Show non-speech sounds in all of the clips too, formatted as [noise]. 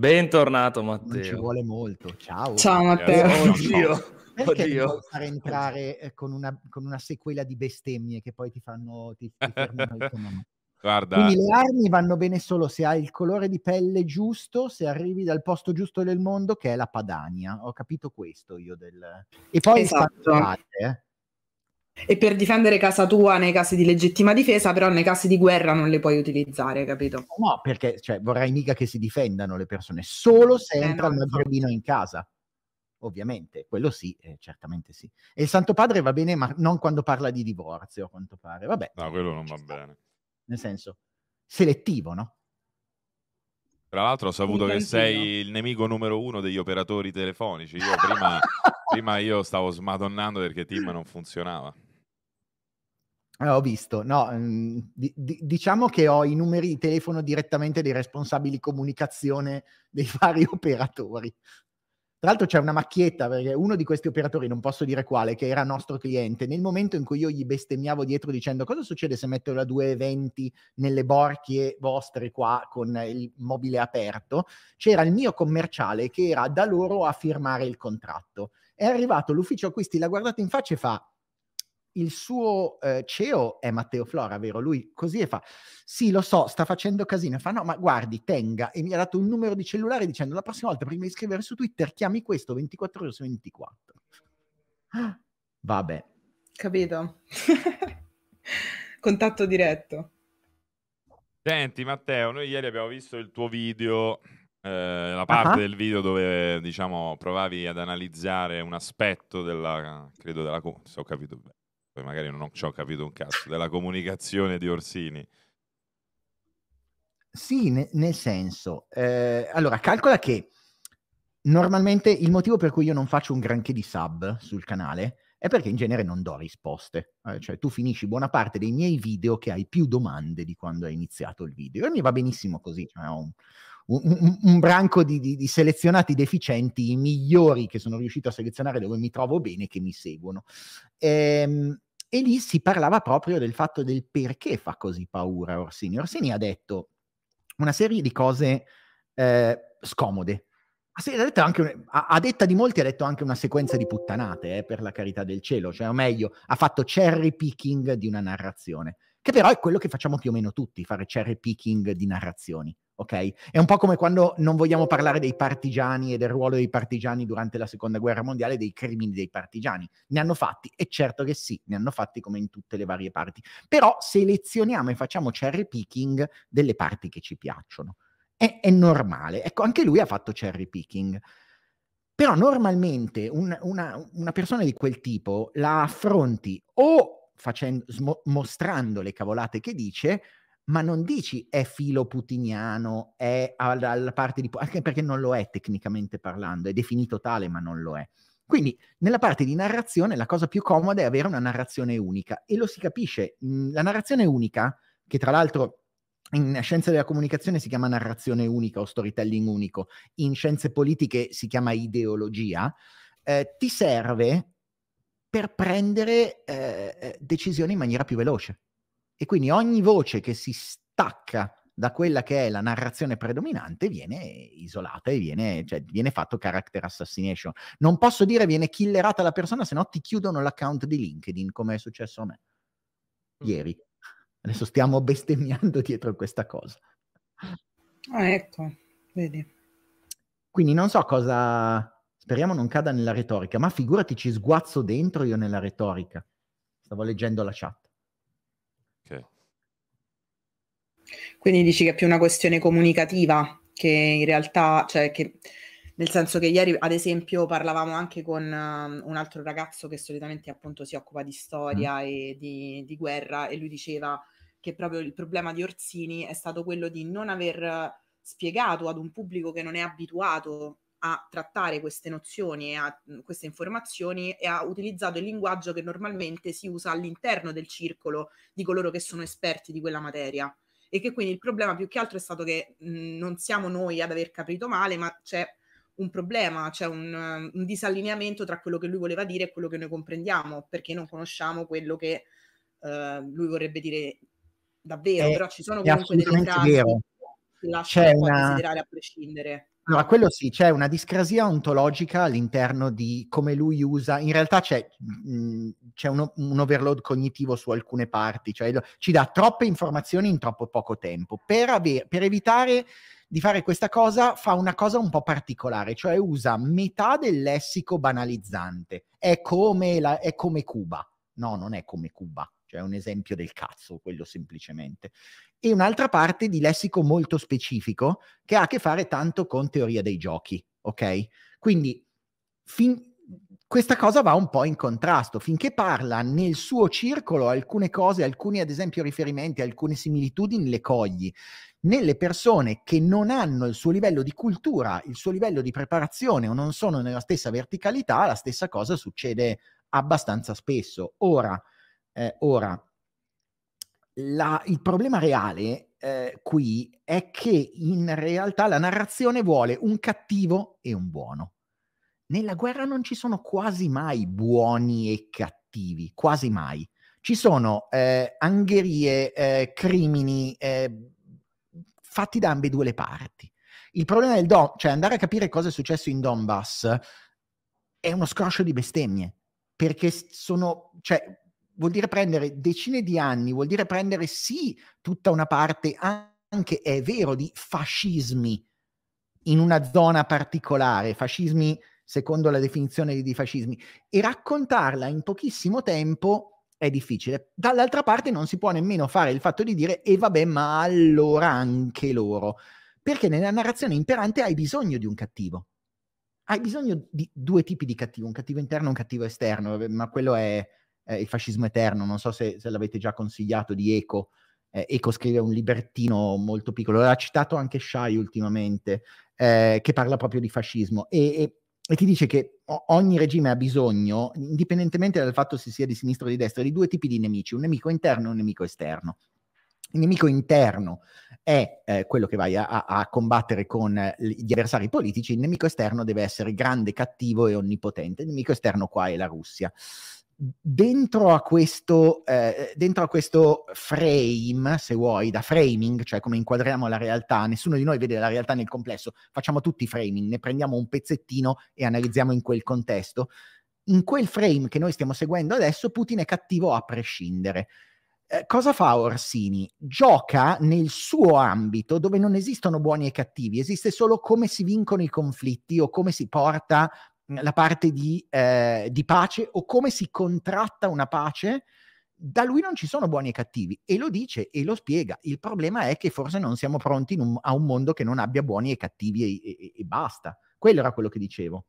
Bentornato Matteo. Non ci vuole molto. Ciao. Ciao Matteo. Oddio. Perché Oddio. vuoi far entrare eh, con una, con una, sequela di bestemmie che poi ti fanno ti, ti Guarda. Quindi le armi vanno bene solo se hai il colore di pelle giusto, se arrivi dal posto giusto del mondo che è la Padania. Ho capito questo io del... E poi esatto. spantate, eh. E per difendere casa tua nei casi di legittima difesa, però nei casi di guerra non le puoi utilizzare, capito? No, perché cioè, vorrai mica che si difendano le persone, solo se eh, entra no, il magrebino no. in casa. Ovviamente, quello sì, eh, certamente sì. E il Santo Padre va bene, ma non quando parla di divorzio, a quanto pare. Vabbè. No, quello non va sta. bene. Nel senso, selettivo, no? Tra l'altro ho saputo che sei il nemico numero uno degli operatori telefonici. Io prima, [laughs] prima io stavo smadonnando perché Tim non funzionava. Eh, ho visto, no, d- mhmm, d- diciamo che ho i numeri di telefono direttamente dei responsabili comunicazione dei [laughs] vari operatori. Tra l'altro c'è una macchietta perché uno di questi operatori, non posso dire quale, che era nostro cliente, nel momento in cui io gli bestemmiavo dietro dicendo cosa succede se metto la 220 nelle borchie vostre qua con il mobile aperto, c'era il mio commerciale che era da loro a firmare il contratto. È arrivato l'ufficio acquisti, l'ha guardato in faccia e fa il suo eh, CEO è Matteo Flora, vero? Lui così e fa, sì lo so, sta facendo casino, e fa no ma guardi, tenga, e mi ha dato un numero di cellulare dicendo la prossima volta prima di scrivere su Twitter chiami questo 24 ore su 24. [gasps] Vabbè. Capito. [laughs] Contatto diretto. Senti Matteo, noi ieri abbiamo visto il tuo video, eh, la parte uh-huh. del video dove diciamo provavi ad analizzare un aspetto della, credo della, se ho capito bene, poi magari non ci ho capito un cazzo, della comunicazione di Orsini. Sì, ne, nel senso, eh, allora calcola che normalmente il motivo per cui io non faccio un granché di sub sul canale è perché in genere non do risposte. Eh, cioè, tu finisci buona parte dei miei video che hai più domande di quando hai iniziato il video. E mi va benissimo così. Cioè, ho un, un, un branco di, di, di, selezionati deficienti, i migliori che sono riuscito a selezionare dove mi trovo bene, che mi seguono. Ehm, e lì si parlava proprio del fatto del perché fa così paura Orsini. Orsini ha detto una serie di cose eh, scomode. Ha, anche, ha detta di molti ha detto anche una sequenza di puttanate, eh, per la carità del cielo, cioè o meglio, ha fatto cherry picking di una narrazione, che però è quello che facciamo più o meno tutti, fare cherry picking di narrazioni ok? È un po' come quando non vogliamo parlare dei partigiani e del ruolo dei partigiani durante la seconda guerra mondiale, dei crimini dei partigiani. Ne hanno fatti, e certo che sì, ne hanno fatti come in tutte le varie parti. Però selezioniamo e facciamo cherry picking delle parti che ci piacciono. È, è normale. Ecco, anche lui ha fatto cherry picking. Però normalmente un, una, una persona di quel tipo la affronti o facendo, sm- mostrando le cavolate che dice, ma non dici è filo putiniano, è alla parte di... anche perché non lo è tecnicamente parlando, è definito tale ma non lo è. Quindi nella parte di narrazione la cosa più comoda è avere una narrazione unica e lo si capisce. Mm, la narrazione unica, che tra l'altro in scienze della comunicazione si chiama narrazione unica o storytelling unico, in scienze politiche si chiama ideologia, eh, ti serve per prendere eh, eh decisioni in maniera più veloce. E quindi ogni voce che si stacca da quella che è la narrazione predominante viene isolata e viene, cioè, viene, fatto character assassination. Non posso dire viene killerata la persona, se no ti chiudono l'account di LinkedIn, come è successo a me mm. ieri. Adesso stiamo bestemmiando [laughs] dietro questa cosa. Ah, ecco, vedi. Quindi non so cosa... Speriamo non cada nella retorica, ma figurati ci sguazzo dentro io nella retorica. Stavo leggendo la chat. Quindi dici che è più una questione comunicativa che in realtà, cioè che nel senso che ieri ad esempio parlavamo anche con uh, un altro ragazzo che solitamente appunto si occupa di storia mm. e di, di, guerra e lui diceva che proprio il problema di Orsini è stato quello di non aver spiegato ad un pubblico che non è abituato a trattare queste nozioni e a mm, queste informazioni e ha utilizzato il linguaggio che normalmente si usa all'interno del circolo di coloro che sono esperti di quella materia e che quindi il problema più che altro è stato che mh, mhmm, non siamo noi ad aver capito male, ma c'è un problema, c'è un, un, disallineamento tra quello che lui voleva dire e quello che noi comprendiamo, perché non conosciamo quello che eh, lui vorrebbe dire davvero, è, eh, però ci sono comunque delle frasi che lasciano una... a desiderare a prescindere. Allora, quello sì, c'è una discrasia ontologica all'interno di come lui usa, in realtà c'è, mh, mm, c'è uno, un overload cognitivo su alcune parti, cioè lo, ci dà troppe informazioni in troppo poco tempo. Per, aver, per evitare di fare questa cosa fa una cosa un po' particolare, cioè usa metà del lessico banalizzante, è come, la, è come Cuba, no, non è come Cuba cioè un esempio del cazzo, quello semplicemente. E un'altra parte di lessico molto specifico che ha a che fare tanto con teoria dei giochi, ok? Quindi fin- questa cosa va un po' in contrasto, finché parla nel suo circolo alcune cose, alcuni ad esempio riferimenti, alcune similitudini le cogli. Nelle persone che non hanno il suo livello di cultura, il suo livello di preparazione o non sono nella stessa verticalità, la stessa cosa succede abbastanza spesso. Ora, eh, ora, la, il problema reale eh, qui è che in realtà la narrazione vuole un cattivo e un buono. Nella guerra non ci sono quasi mai buoni e cattivi, quasi mai. Ci sono eh, angherie, eh, crimini eh, fatti da ambedue le parti. Il problema del Don, cioè andare a capire cosa è successo in Donbass è uno scroscio di bestemmie, perché sono, cioè, vuol dire prendere decine di anni, vuol dire prendere sì tutta una parte anche, è vero, di fascismi in una zona particolare, fascismi secondo la definizione di fascismi, e raccontarla in pochissimo tempo è difficile. Dall'altra parte non si può nemmeno fare il fatto di dire e vabbè, ma allora anche loro, perché nella narrazione imperante hai bisogno di un cattivo. Hai bisogno di due tipi di cattivo, un cattivo interno e un cattivo esterno, ma quello è eh, Il fascismo eterno, non so se, se l'avete già consigliato, di Eco. Eh, Eco scrive un librettino molto piccolo, l'ha citato anche Shai ultimamente, eh, che parla proprio di fascismo e, e, e, ti dice che ogni regime ha bisogno, indipendentemente dal fatto se sia di sinistra o di destra, di due tipi di nemici, un nemico interno e un nemico esterno. Il nemico interno è eh, quello che vai a, a combattere con eh, gli avversari politici, il nemico esterno deve essere grande, cattivo e onnipotente. Il nemico esterno qua è la Russia. Dentro a, questo, eh, dentro a, questo, frame, se vuoi, da framing, cioè come inquadriamo la realtà, nessuno di noi vede la realtà nel complesso, facciamo tutti i framing, ne prendiamo un pezzettino e analizziamo in quel contesto. In quel frame che noi stiamo seguendo adesso, Putin è cattivo a prescindere. Eh, cosa fa Orsini? Gioca nel suo ambito dove non esistono buoni e cattivi, esiste solo come si vincono i conflitti o come si porta la parte di, eh, di pace o come si contratta una pace, da lui non ci sono buoni e cattivi e lo dice e lo spiega. Il problema è che forse non siamo pronti un, a un mondo che non abbia buoni e cattivi e, e, e, basta. Quello era quello che dicevo.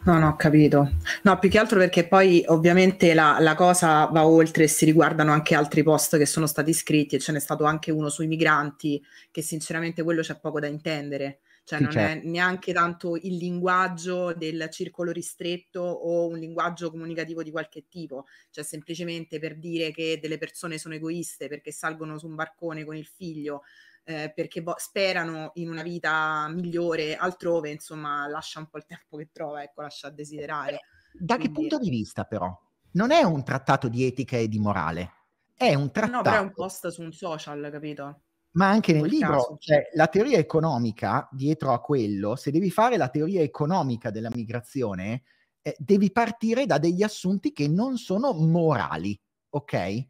No, no, ho capito. No, più che altro perché poi ovviamente la, la cosa va oltre e si riguardano anche altri post che sono stati scritti e ce n'è stato anche uno sui migranti che sinceramente quello c'è poco da intendere cioè sì, non certo. è neanche tanto il linguaggio del circolo ristretto o un linguaggio comunicativo di qualche tipo, cioè semplicemente per dire che delle persone sono egoiste perché salgono su un barcone con il figlio, eh, perché bo- sperano in una vita migliore altrove, insomma lascia un po' il tempo che trova, ecco, lascia a desiderare. Da Quindi... che punto di vista però? Non è un trattato di etica e di morale, è un trattato... No, però è un post su un social, capito? ma anche nel libro, caso. cioè la teoria economica dietro a quello, se devi fare la teoria economica della migrazione, eh, devi partire da degli assunti che non sono morali, ok? E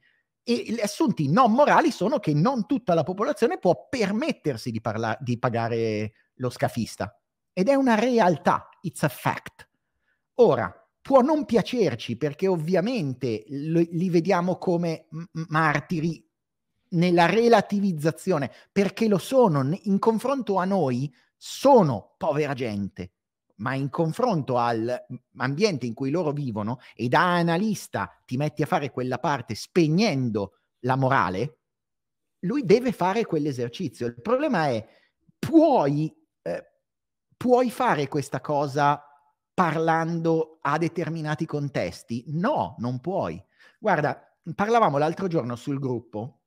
gli assunti non morali sono che non tutta la popolazione può permettersi di, parla- di pagare lo scafista. Ed è una realtà, it's a fact. Ora, può non piacerci perché ovviamente li, vediamo come m- martiri nella relativizzazione, perché lo sono, in confronto a noi sono povera gente, ma in confronto all'ambiente in cui loro vivono e da analista ti metti a fare quella parte spegnendo la morale, lui deve fare quell'esercizio. Il problema è, puoi, eh, puoi fare questa cosa parlando a determinati contesti? No, non puoi. Guarda, parlavamo l'altro giorno sul gruppo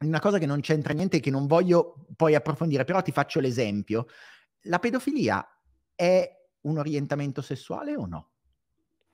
una cosa che non c'entra niente e che non voglio poi approfondire, però ti faccio l'esempio. La pedofilia è un orientamento sessuale o no?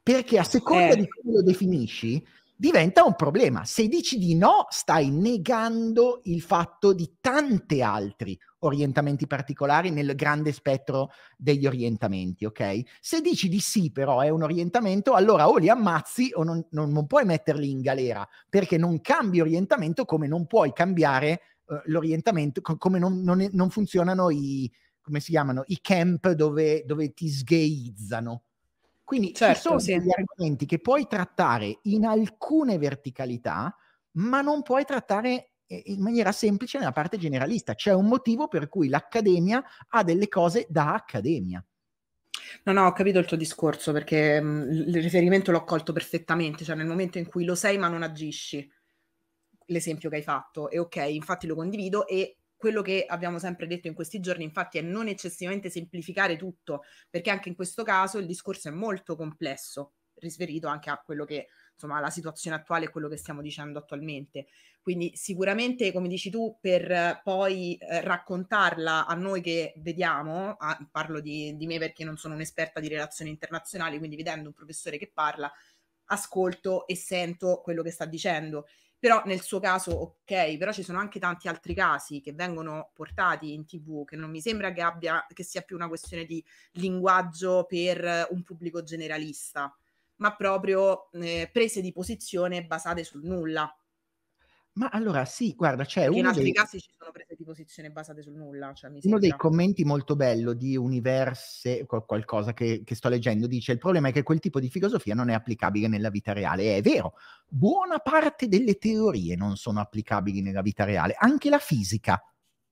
Perché a seconda eh. di come lo definisci, diventa un problema. Se dici di no, stai negando il fatto di tanti altri orientamenti particolari nel grande spettro degli orientamenti, ok? Se dici di sì, però è un orientamento, allora o li ammazzi o non, non, non puoi metterli in galera, perché non cambi orientamento come non puoi cambiare uh, l'orientamento, co- come non, non, funzionano i, come si chiamano, i camp dove, dove ti sgheizzano. Quindi certo, ci sono sì. degli argomenti che puoi trattare in alcune verticalità, ma non puoi trattare eh, in maniera semplice nella parte generalista. C'è un motivo per cui l'accademia ha delle cose da accademia. No, no, ho capito il tuo discorso perché mh, mm, il riferimento l'ho colto perfettamente, cioè nel momento in cui lo sei ma non agisci, l'esempio che hai fatto, e ok, infatti lo condivido e quello che abbiamo sempre detto in questi giorni, infatti, è non eccessivamente semplificare tutto, perché anche in questo caso il discorso è molto complesso, riferito anche a quello che, insomma, alla situazione attuale e quello che stiamo dicendo attualmente. Quindi sicuramente, come dici tu, per eh, poi eh, raccontarla a noi che vediamo, a, parlo di, di me perché non sono un'esperta di relazioni internazionali, quindi vedendo un professore che parla, ascolto e sento quello che sta dicendo però nel suo caso ok, però ci sono anche tanti altri casi che vengono portati in tv che non mi sembra che, abbia, che sia più una questione di linguaggio per eh, un pubblico generalista, ma proprio eh, prese di posizione basate sul nulla ma allora sì, guarda, c'è Perché uno in altri dei... casi ci sono prese di posizione basate sul nulla. Cioè, uno sembra... dei commenti molto bello di Universe, qualcosa che, che, sto leggendo, dice il problema è che quel tipo di filosofia non è applicabile nella vita reale. È vero, buona parte delle teorie non sono applicabili nella vita reale, anche la fisica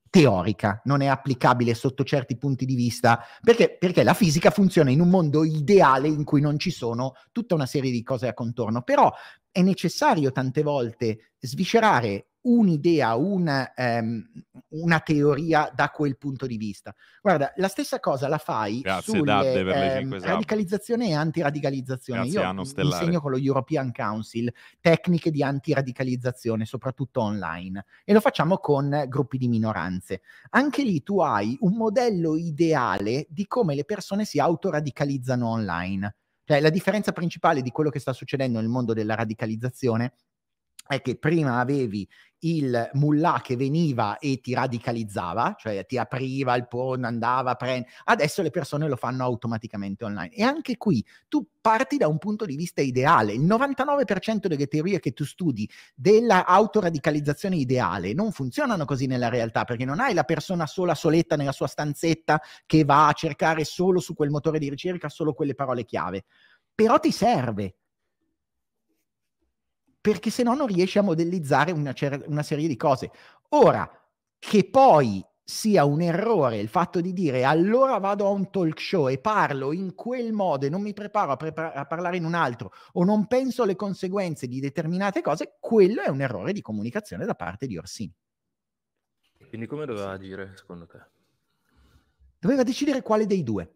teorica non è applicabile sotto certi punti di vista perché, perché la fisica funziona in un mondo ideale in cui non ci sono tutta una serie di cose a contorno però è necessario tante volte sviscerare un'idea, una, um, ehm, una, teoria da quel punto di vista. Guarda, la stessa cosa la fai Grazie, sulle ehm, radicalizzazione e antiradicalizzazione. Grazie, Io insegno con lo European Council tecniche di antiradicalizzazione, soprattutto online, e lo facciamo con gruppi di minoranze. Anche lì tu hai un modello ideale di come le persone si autoradicalizzano online. Cioè la differenza principale di quello che sta succedendo nel mondo della radicalizzazione è che prima avevi il mullah che veniva e ti radicalizzava, cioè ti apriva il porno, andava, prende. Adesso le persone lo fanno automaticamente online. E anche qui tu parti da un punto di vista ideale. Il 99% delle teorie che tu studi della autoradicalizzazione ideale non funzionano così nella realtà, perché non hai la persona sola, soletta nella sua stanzetta che va a cercare solo su quel motore di ricerca solo quelle parole chiave. Però ti serve, perché se no non riesci a modellizzare una, cer- una serie di cose. Ora, che poi sia un errore il fatto di dire allora vado a un talk show e parlo in quel modo e non mi preparo a, prepar- a, parlare in un altro o non penso alle conseguenze di determinate cose, quello è un errore di comunicazione da parte di Orsini. Quindi come doveva agire secondo te? Doveva decidere quale dei due.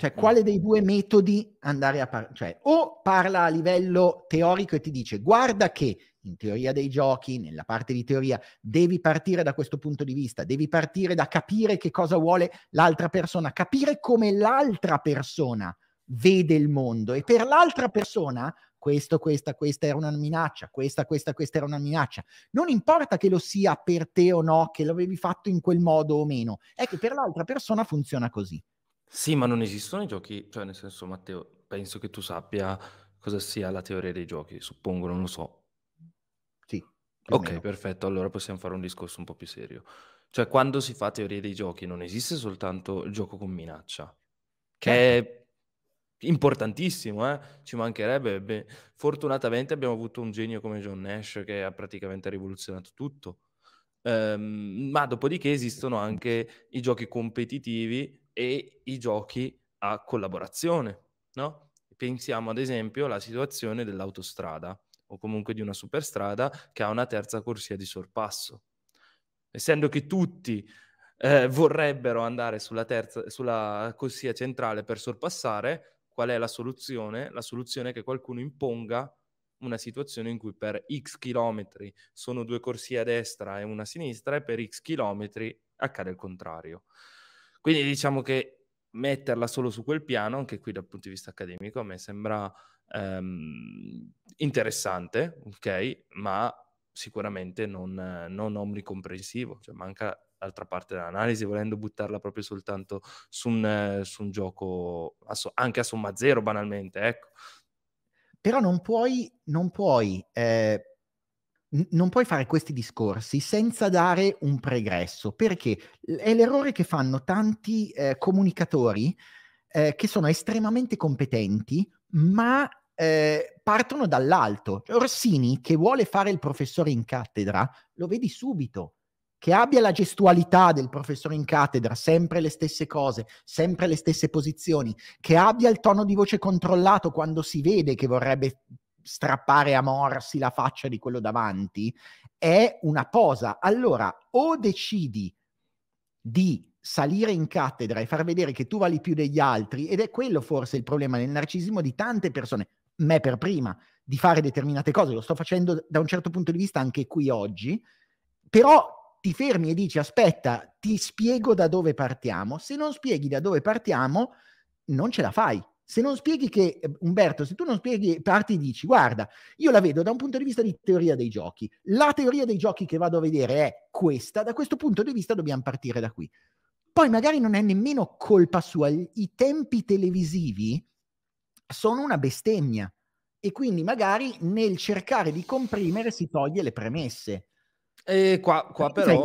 Cioè, quale dei due metodi andare a parlare? Cioè, o parla a livello teorico e ti dice guarda che in teoria dei giochi, nella parte di teoria, devi partire da questo punto di vista, devi partire da capire che cosa vuole l'altra persona, capire come l'altra persona vede il mondo e per l'altra persona questo, questa, questa era una minaccia, questa, questa, questa era una minaccia. Non importa che lo sia per te o no, che l'avevi fatto in quel modo o meno, è che per l'altra persona funziona così. Sì, ma non esistono i giochi, cioè nel senso, Matteo, penso che tu sappia cosa sia la teoria dei giochi, suppongo, non lo so. Sì. Ok, perfetto, allora possiamo fare un discorso un po' più serio. Cioè, quando si fa teoria dei giochi non esiste soltanto il gioco con minaccia, che certo. è importantissimo, eh? ci mancherebbe. Beh, fortunatamente abbiamo avuto un genio come John Nash che ha praticamente rivoluzionato tutto. Um, ma dopodiché esistono anche i giochi competitivi e i giochi a collaborazione, no? Pensiamo ad esempio alla situazione dell'autostrada o comunque di una superstrada che ha una terza corsia di sorpasso. Essendo che tutti eh, vorrebbero andare sulla, terza, sulla corsia centrale per sorpassare, qual è la soluzione? La soluzione è che qualcuno imponga una situazione in cui per x chilometri sono due corsie a destra e una a sinistra e per x chilometri accade il contrario. Quindi diciamo che metterla solo su quel piano, anche qui dal punto di vista accademico, a me sembra ehm, interessante, ok, ma sicuramente non, non omnicomprensivo, cioè manca l'altra parte dell'analisi, volendo buttarla proprio soltanto su un, su un gioco a so, anche a somma zero banalmente, ecco. Però non puoi, non puoi eh, non puoi fare questi discorsi senza dare un pregresso, perché è l'errore che fanno tanti eh, comunicatori eh, che sono estremamente competenti, ma eh, partono dall'alto. Orsini, che vuole fare il professore in cattedra, lo vedi subito. Che abbia la gestualità del professore in cattedra, sempre le stesse cose, sempre le stesse posizioni, che abbia il tono di voce controllato quando si vede che vorrebbe strappare a morsi la faccia di quello davanti, è una posa. Allora, o decidi di salire in cattedra e far vedere che tu vali più degli altri, ed è quello forse il problema del narcisismo di tante persone, me per prima, di fare determinate cose, lo sto facendo da un certo punto di vista anche qui oggi, però ti fermi e dici aspetta, ti spiego da dove partiamo, se non spieghi da dove partiamo non ce la fai, se non spieghi che, eh, Umberto, se tu non spieghi, parti e dici, guarda, io la vedo da un punto di vista di teoria dei giochi, la teoria dei giochi che vado a vedere è questa, da questo punto di vista dobbiamo partire da qui. Poi magari non è nemmeno colpa sua, i tempi televisivi sono una bestemmia e quindi magari nel cercare di comprimere si toglie le premesse. E qua, qua però...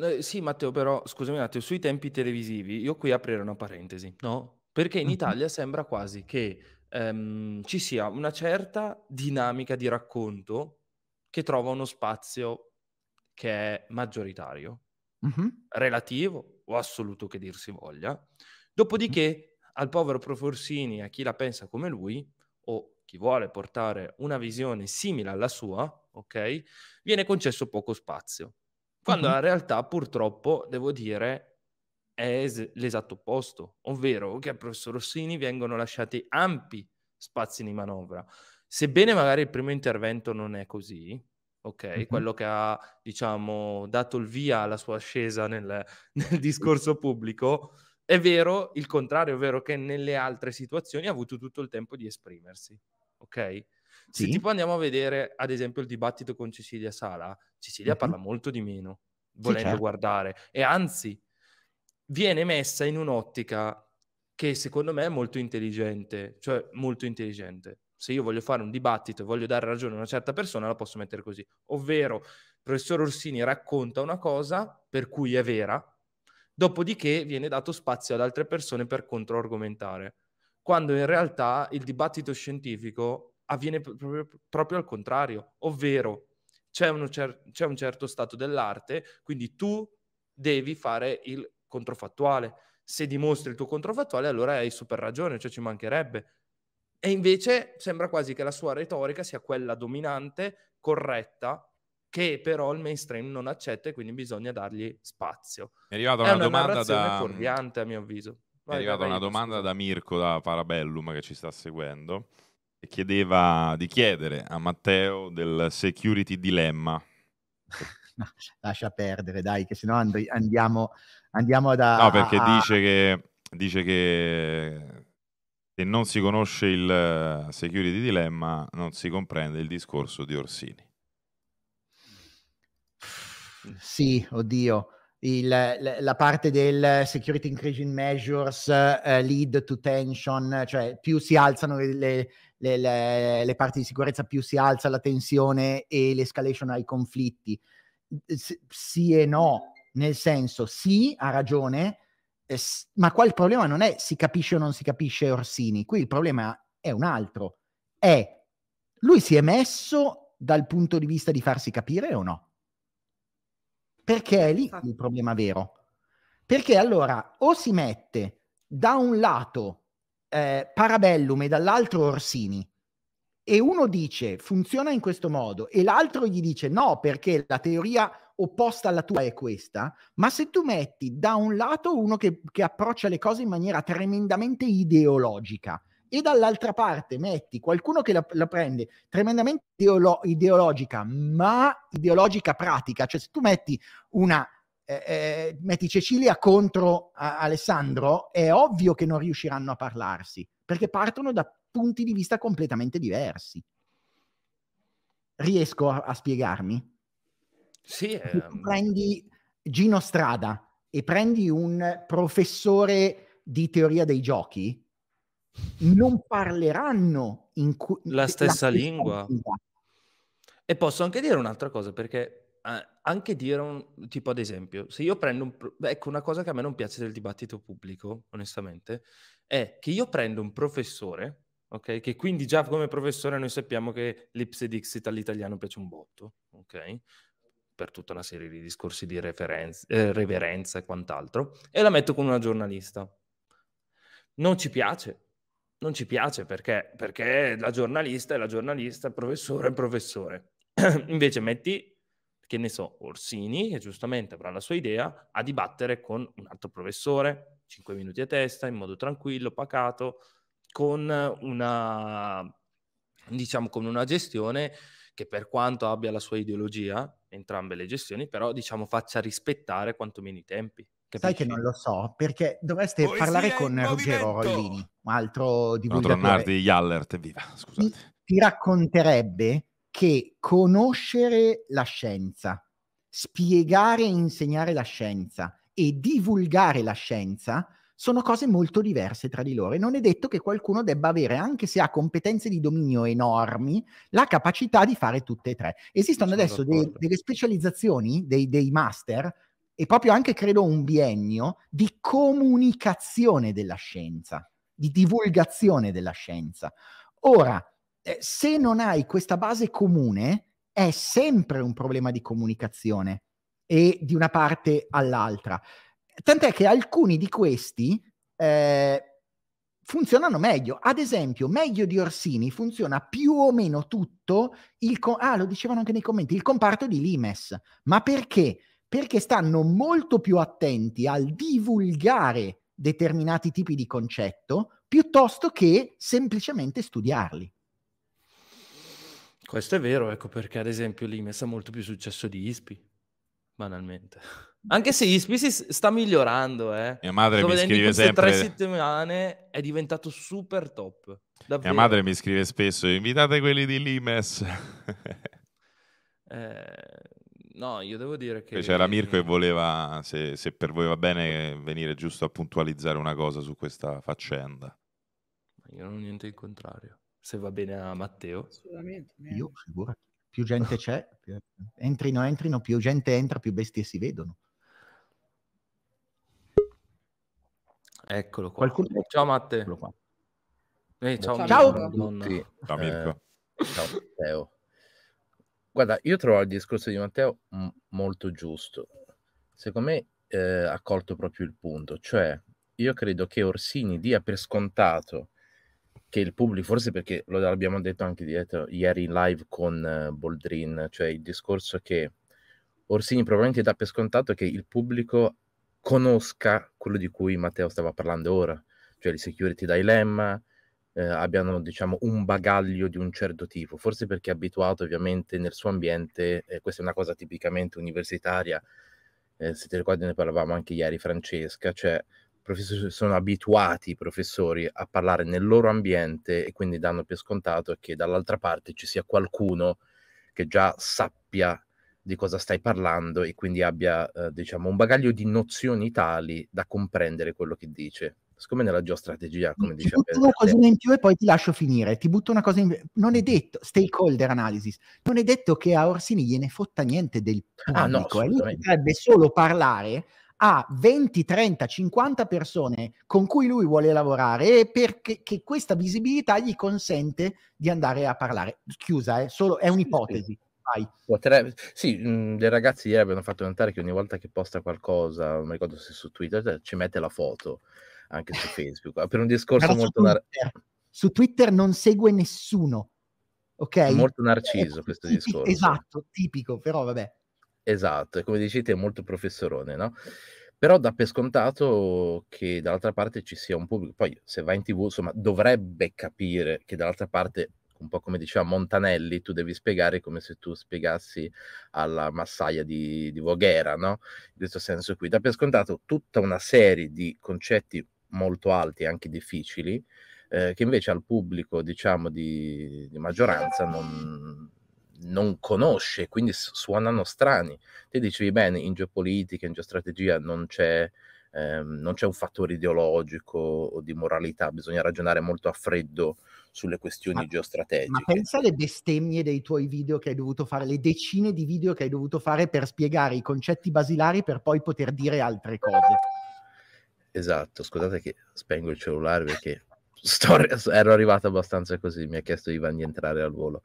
Eh, sì Matteo, però scusami un attimo, sui tempi televisivi io qui aprirei una parentesi, no? perché in Italia sembra quasi che ehm, ci sia una certa dinamica di racconto che trova uno spazio che è maggioritario, mm-hmm. relativo o assoluto che dir si voglia. Dopodiché al povero Proforsini, a chi la pensa come lui, o chi vuole portare una visione simile alla sua, ok, viene concesso poco spazio. Quando mm-hmm. la realtà purtroppo, devo dire, è es- l'esatto opposto, ovvero che al professor Rossini vengono lasciati ampi spazi di manovra. Sebbene magari il primo intervento non è così, ok? Mm-hmm. Quello che ha, diciamo, dato il via alla sua ascesa nel, nel discorso pubblico, è vero il contrario, ovvero che nelle altre situazioni ha avuto tutto il tempo di esprimersi, ok? Sì. Se tipo andiamo a vedere, ad esempio, il dibattito con Cecilia Sala, Cecilia mm-hmm. parla molto di meno, volendo sì, certo. guardare, e anzi viene messa in un'ottica che secondo me è molto intelligente, cioè molto intelligente. Se io voglio fare un dibattito e voglio dare ragione a una certa persona, la posso mettere così. Ovvero, il professor Orsini racconta una cosa per cui è vera, dopodiché viene dato spazio ad altre persone per controargomentare, quando in realtà il dibattito scientifico avviene proprio, proprio al contrario, ovvero c'è, cer- c'è un certo stato dell'arte, quindi tu devi fare il controfattuale. Se dimostri il tuo controfattuale, allora hai super ragione, cioè ci mancherebbe. E invece sembra quasi che la sua retorica sia quella dominante, corretta, che però il mainstream non accetta e quindi bisogna dargli spazio. è arrivata una, una, domanda da... Mm, fuorviante a mio avviso. Vai, è arrivata una domanda da Mirko da Parabellum che ci sta seguendo e chiedeva di chiedere a Matteo del security dilemma no, lascia perdere, dai, che sennò and- andiamo, andiamo da... No, perché a, dice, che, dice che se non si conosce il eh, security dilemma non si comprende il discorso di Orsini. Sì, oddio. Il, la parte del security increasing measures uh, lead to tension, cioè più si alzano le, le, le, le, parti di sicurezza, più si alza la tensione e l'escalation ai conflitti. Eh, sì e no, nel senso sì, ha ragione, eh, ma qua il problema non è si capisce o non si capisce Orsini, qui il problema è un altro, è lui si è messo dal punto di vista di farsi capire o no? Perché è lì il problema vero. Perché allora o si mette da un lato eh, Parabellum e dall'altro Orsini, e uno dice funziona in questo modo e l'altro gli dice no perché la teoria opposta alla tua è questa, ma se tu metti da un lato uno che, che approccia le cose in maniera tremendamente ideologica e dall'altra parte metti qualcuno che la, la prende tremendamente ideolo- ideologica, ma ideologica pratica, cioè se tu metti una... Eh, eh, metti Cecilia contro eh, Alessandro, è ovvio che non riusciranno a parlarsi perché partono da punti di vista completamente diversi. Riesco a, a spiegarmi? Sì. Ehm... Prendi Gino Strada e prendi un professore di teoria dei giochi, non parleranno in cu- la stessa, la lingua. lingua. E posso anche dire un'altra cosa, perché eh, anche dire un tipo ad esempio, se io prendo un ecco una cosa che a me non piace del dibattito pubblico, onestamente, è che io prendo un professore ok? Che quindi già come professore noi sappiamo che l'ipse dixit all'italiano piace un botto, ok? Per tutta una serie di discorsi di referenz- eh, reverenza e quant'altro, e la metto con una giornalista. Non ci piace, non ci piace perché, perché la giornalista è la giornalista, il professore è il professore. [clears throat] Invece metti, che ne so, Orsini, che giustamente avrà la sua idea, a dibattere con un altro professore, 5 minuti a testa, in modo tranquillo, pacato, con una, diciamo, con una gestione che per quanto abbia la sua ideologia, entrambe le gestioni, però diciamo faccia rispettare quantomeno i tempi. Capisci? Sai che non lo so, perché dovreste Poesia parlare con Ruggero Rollini, un altro divulgatore. altro di Allert, viva, scusate. Ti, ti racconterebbe che conoscere la scienza, spiegare e insegnare la scienza e divulgare la scienza sono cose molto diverse tra di loro e non è detto che qualcuno debba avere, anche se ha competenze di dominio enormi, la capacità di fare tutte e tre. Esistono adesso dei, delle specializzazioni, dei, dei master, e proprio anche credo un biennio di comunicazione della scienza, di divulgazione della scienza. Ora, eh, se non hai questa base comune, è sempre un problema di comunicazione e di una parte all'altra. Tant'è che alcuni di questi eh, funzionano meglio. Ad esempio, meglio di Orsini funziona più o meno tutto il, co- ah, commenti, il comparto di Limes. Ma perché? Perché stanno molto più attenti al divulgare determinati tipi di concetto piuttosto che semplicemente studiarli. Questo è vero, ecco perché ad esempio l'IMES ha molto più successo di ISPI, banalmente. Anche se gli Species sta migliorando, eh. Mia madre Sto mi scrive sempre... tre settimane è diventato super top. Davvero. Mia madre mi scrive spesso, invitate quelli di Limes. [laughs] eh, no, io devo dire che... C'era Mirko che voleva, se, se per voi va bene, venire giusto a puntualizzare una cosa su questa faccenda. Io non ho niente il contrario. Se va bene a Matteo. Assolutamente. Io, figurati. Più gente c'è, più... entrino, entrino, più gente entra, più bestie si vedono. Eccolo qua. Qualcuno... Ciao Matte. Qua. Eh, ciao, ciao a tutti. Ciao Mirko. Eh, ciao Matteo. Guarda, io trovo il discorso di Matteo m- molto giusto. Secondo me eh, ha colto proprio il punto, cioè io credo che Orsini dia per scontato che il pubblico, forse perché lo abbiamo detto anche dietro, ieri in live con uh, Boldrin, cioè il discorso che Orsini probabilmente dà per scontato che il pubblico conosca quello di cui Matteo stava parlando ora, cioè il security dilemma, eh, abbiano diciamo un bagaglio di un certo tipo, forse perché è abituato ovviamente nel suo ambiente, eh, questa è una cosa tipicamente universitaria, eh, se ti ricordi ne parlavamo anche ieri Francesca, cioè professori, sono abituati i professori a parlare nel loro ambiente e quindi danno per scontato che dall'altra parte ci sia qualcuno che già sappia di cosa stai parlando e quindi abbia, eh, diciamo, un bagaglio di nozioni tali da comprendere quello che dice. Siccome nella geostrategia, come ti dicevo... Ti butto una cosa in più e poi ti lascio finire. Ti butto una cosa in più. Non è detto, stakeholder analysis, non è detto che a Orsini gliene fotta niente del pubblico. Ah, no, lui potrebbe solo parlare a 20, 30, 50 persone con cui lui vuole lavorare e perché questa visibilità gli consente di andare a parlare. Chiusa, eh, solo, è un'ipotesi fai. Potrebbe, sì, mh, mhmm, dei ragazzi ieri abbiamo fatto notare che ogni volta che posta qualcosa, non mi ricordo se su Twitter, eh, ci mette la foto anche su Facebook, ah, per un [laughs] discorso Però molto... Su Twitter, nar- su Twitter non segue nessuno, ok? Molto narciso questo tipi- discorso. Esatto, tipico, però vabbè. Esatto, e come dicete è molto professorone, no? Però dà per scontato che dall'altra parte ci sia un pubblico, poi se va in tv, insomma, dovrebbe capire che dall'altra parte un po' come diceva Montanelli, tu devi spiegare come se tu spiegassi alla massaia di, di Voghera, no? In questo senso qui, da per scontato tutta una serie di concetti molto alti e anche difficili, eh, che invece al pubblico, diciamo, di, di maggioranza non, non conosce, quindi suonano strani. Te dicevi bene, in geopolitica, in geostrategia non c'è, ehm, non c'è un fattore ideologico o di moralità, bisogna ragionare molto a freddo sulle questioni ma, geostrategiche. Ma pensa alle bestemmie dei tuoi video che hai dovuto fare, le decine di video che hai dovuto fare per spiegare i concetti basilari per poi poter dire altre cose. Esatto, scusate che spengo il cellulare perché [laughs] sto, ero arrivato abbastanza così, mi ha chiesto Ivan di entrare al volo.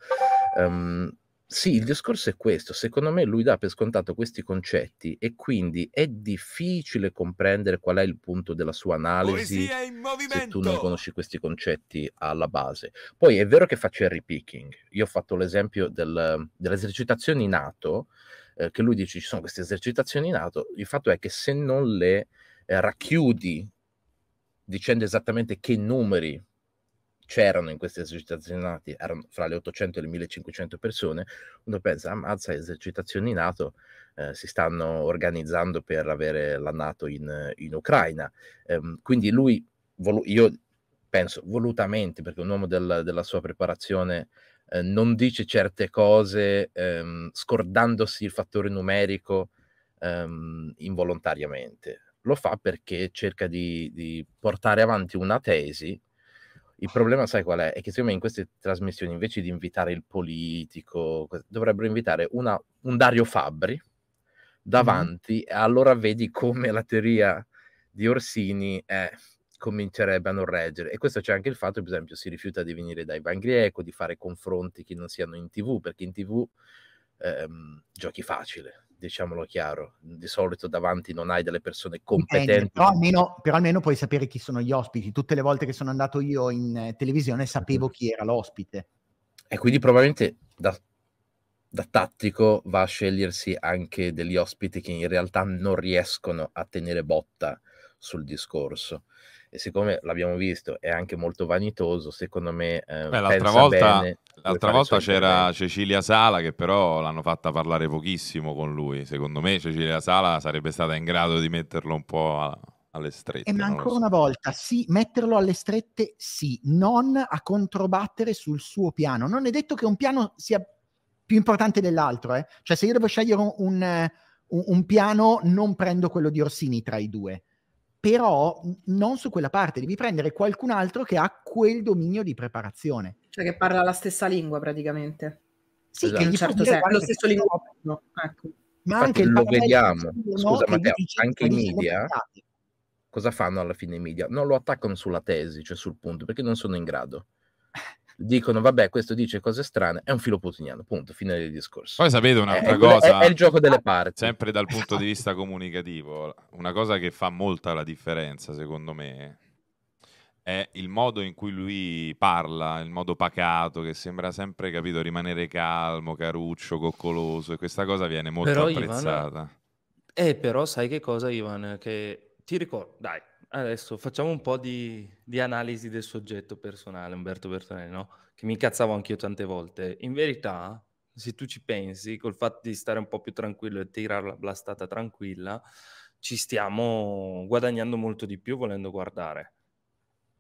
Um, sì, il discorso è questo. Secondo me lui dà per scontato questi concetti e quindi è difficile comprendere qual è il punto della sua analisi se tu non conosci questi concetti alla base. Poi è vero che faccio il picking. Io ho fatto l'esempio del, delle esercitazioni NATO, eh, che lui dice ci sono queste esercitazioni NATO. Il fatto è che se non le eh, racchiudi dicendo esattamente che numeri c'erano in queste esercitazioni nati, erano fra le 800 e le 1500 persone, uno pensa, ammazza, esercitazioni NATO eh, si stanno organizzando per avere la NATO in, in Ucraina. Ehm, quindi lui, volu- io penso volutamente, perché un uomo del, della sua preparazione eh, non dice certe cose ehm, scordandosi il fattore numerico ehm, involontariamente. Lo fa perché cerca di, di portare avanti una tesi il problema, sai qual è? È che secondo me in queste trasmissioni, invece di invitare il politico, dovrebbero invitare una, un Dario Fabbri davanti, mm. e allora vedi come la teoria di Orsini è eh, comincerebbe a non reggere. E questo c'è anche il fatto che, per esempio, si rifiuta di venire da Ivan Grieco, di fare confronti che non siano in tv, perché in tv ehm, giochi facile diciamolo chiaro. Mhmm, di solito davanti non hai delle persone eh, competenti. però, almeno, però, almeno, puoi sapere chi sono gli ospiti. Tutte le volte che sono andato io in eh, televisione sapevo chi era l'ospite. E quindi probabilmente da, da tattico va a scegliersi anche degli ospiti che in realtà non riescono a tenere botta sul discorso e siccome l'abbiamo visto è anche molto vanitoso, secondo me... Eh, Beh, l'altra volta, l'altra volta c'era Cecilia Sala che però l'hanno fatta parlare pochissimo con lui, secondo me Cecilia Sala sarebbe stata in grado di metterlo un po' a, alle strette. E ma ancora so. una volta, sì, metterlo alle strette, sì, non a controbattere sul suo piano. Non è detto che un piano sia più importante dell'altro, eh? cioè se io devo scegliere un, un, un piano non prendo quello di Orsini tra i due però non su quella parte, devi prendere qualcun altro che ha quel dominio di preparazione. Cioè che parla la stessa lingua praticamente. Sì, esatto. che in un certo senso, lo stesso linguaggio. No, ecco. Ma anche lo vediamo, scusa Matteo, anche i media cosa fanno alla fine i media? Non lo attaccano sulla tesi, cioè sul punto, perché non sono in grado. [laughs] dicono vabbè questo dice cose strane, è un filo putiniano, punto, fine del discorso. Poi sapete un'altra è, cosa, è, è, il gioco delle parti. Sempre dal punto di [laughs] vista comunicativo, una cosa che fa molta la differenza secondo me è il modo in cui lui parla, il modo pacato, che sembra sempre, capito, rimanere calmo, caruccio, coccoloso, e questa cosa viene molto Però, apprezzata. Ivan... Eh, però sai che cosa, Ivan? Che ti ricordo, dai, Adesso facciamo un po' di, di, analisi del soggetto personale, Umberto Bertonelli, no? che mi incazzavo anch'io tante volte. In verità, se tu ci pensi, col fatto di stare un po' più tranquillo e tirare la blastata tranquilla, ci stiamo guadagnando molto di più volendo guardare.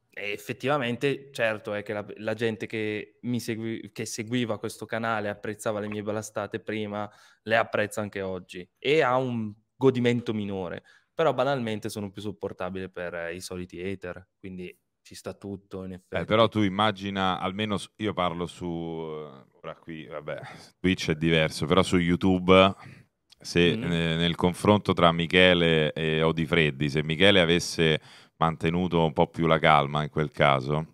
E effettivamente, certo è che la, la gente che, segui, che seguiva questo canale apprezzava le mie blastate prima, le apprezza anche oggi e ha un godimento minore però banalmente sono più sopportabile per eh, i soliti hater, quindi ci sta tutto in eh, effetti. Eh, però tu immagina, almeno io parlo su, eh, ora qui, vabbè, Twitch è diverso, però su YouTube, se mm. eh, nel confronto tra Michele e Odifreddi, se Michele avesse mantenuto un po' più la calma in quel caso,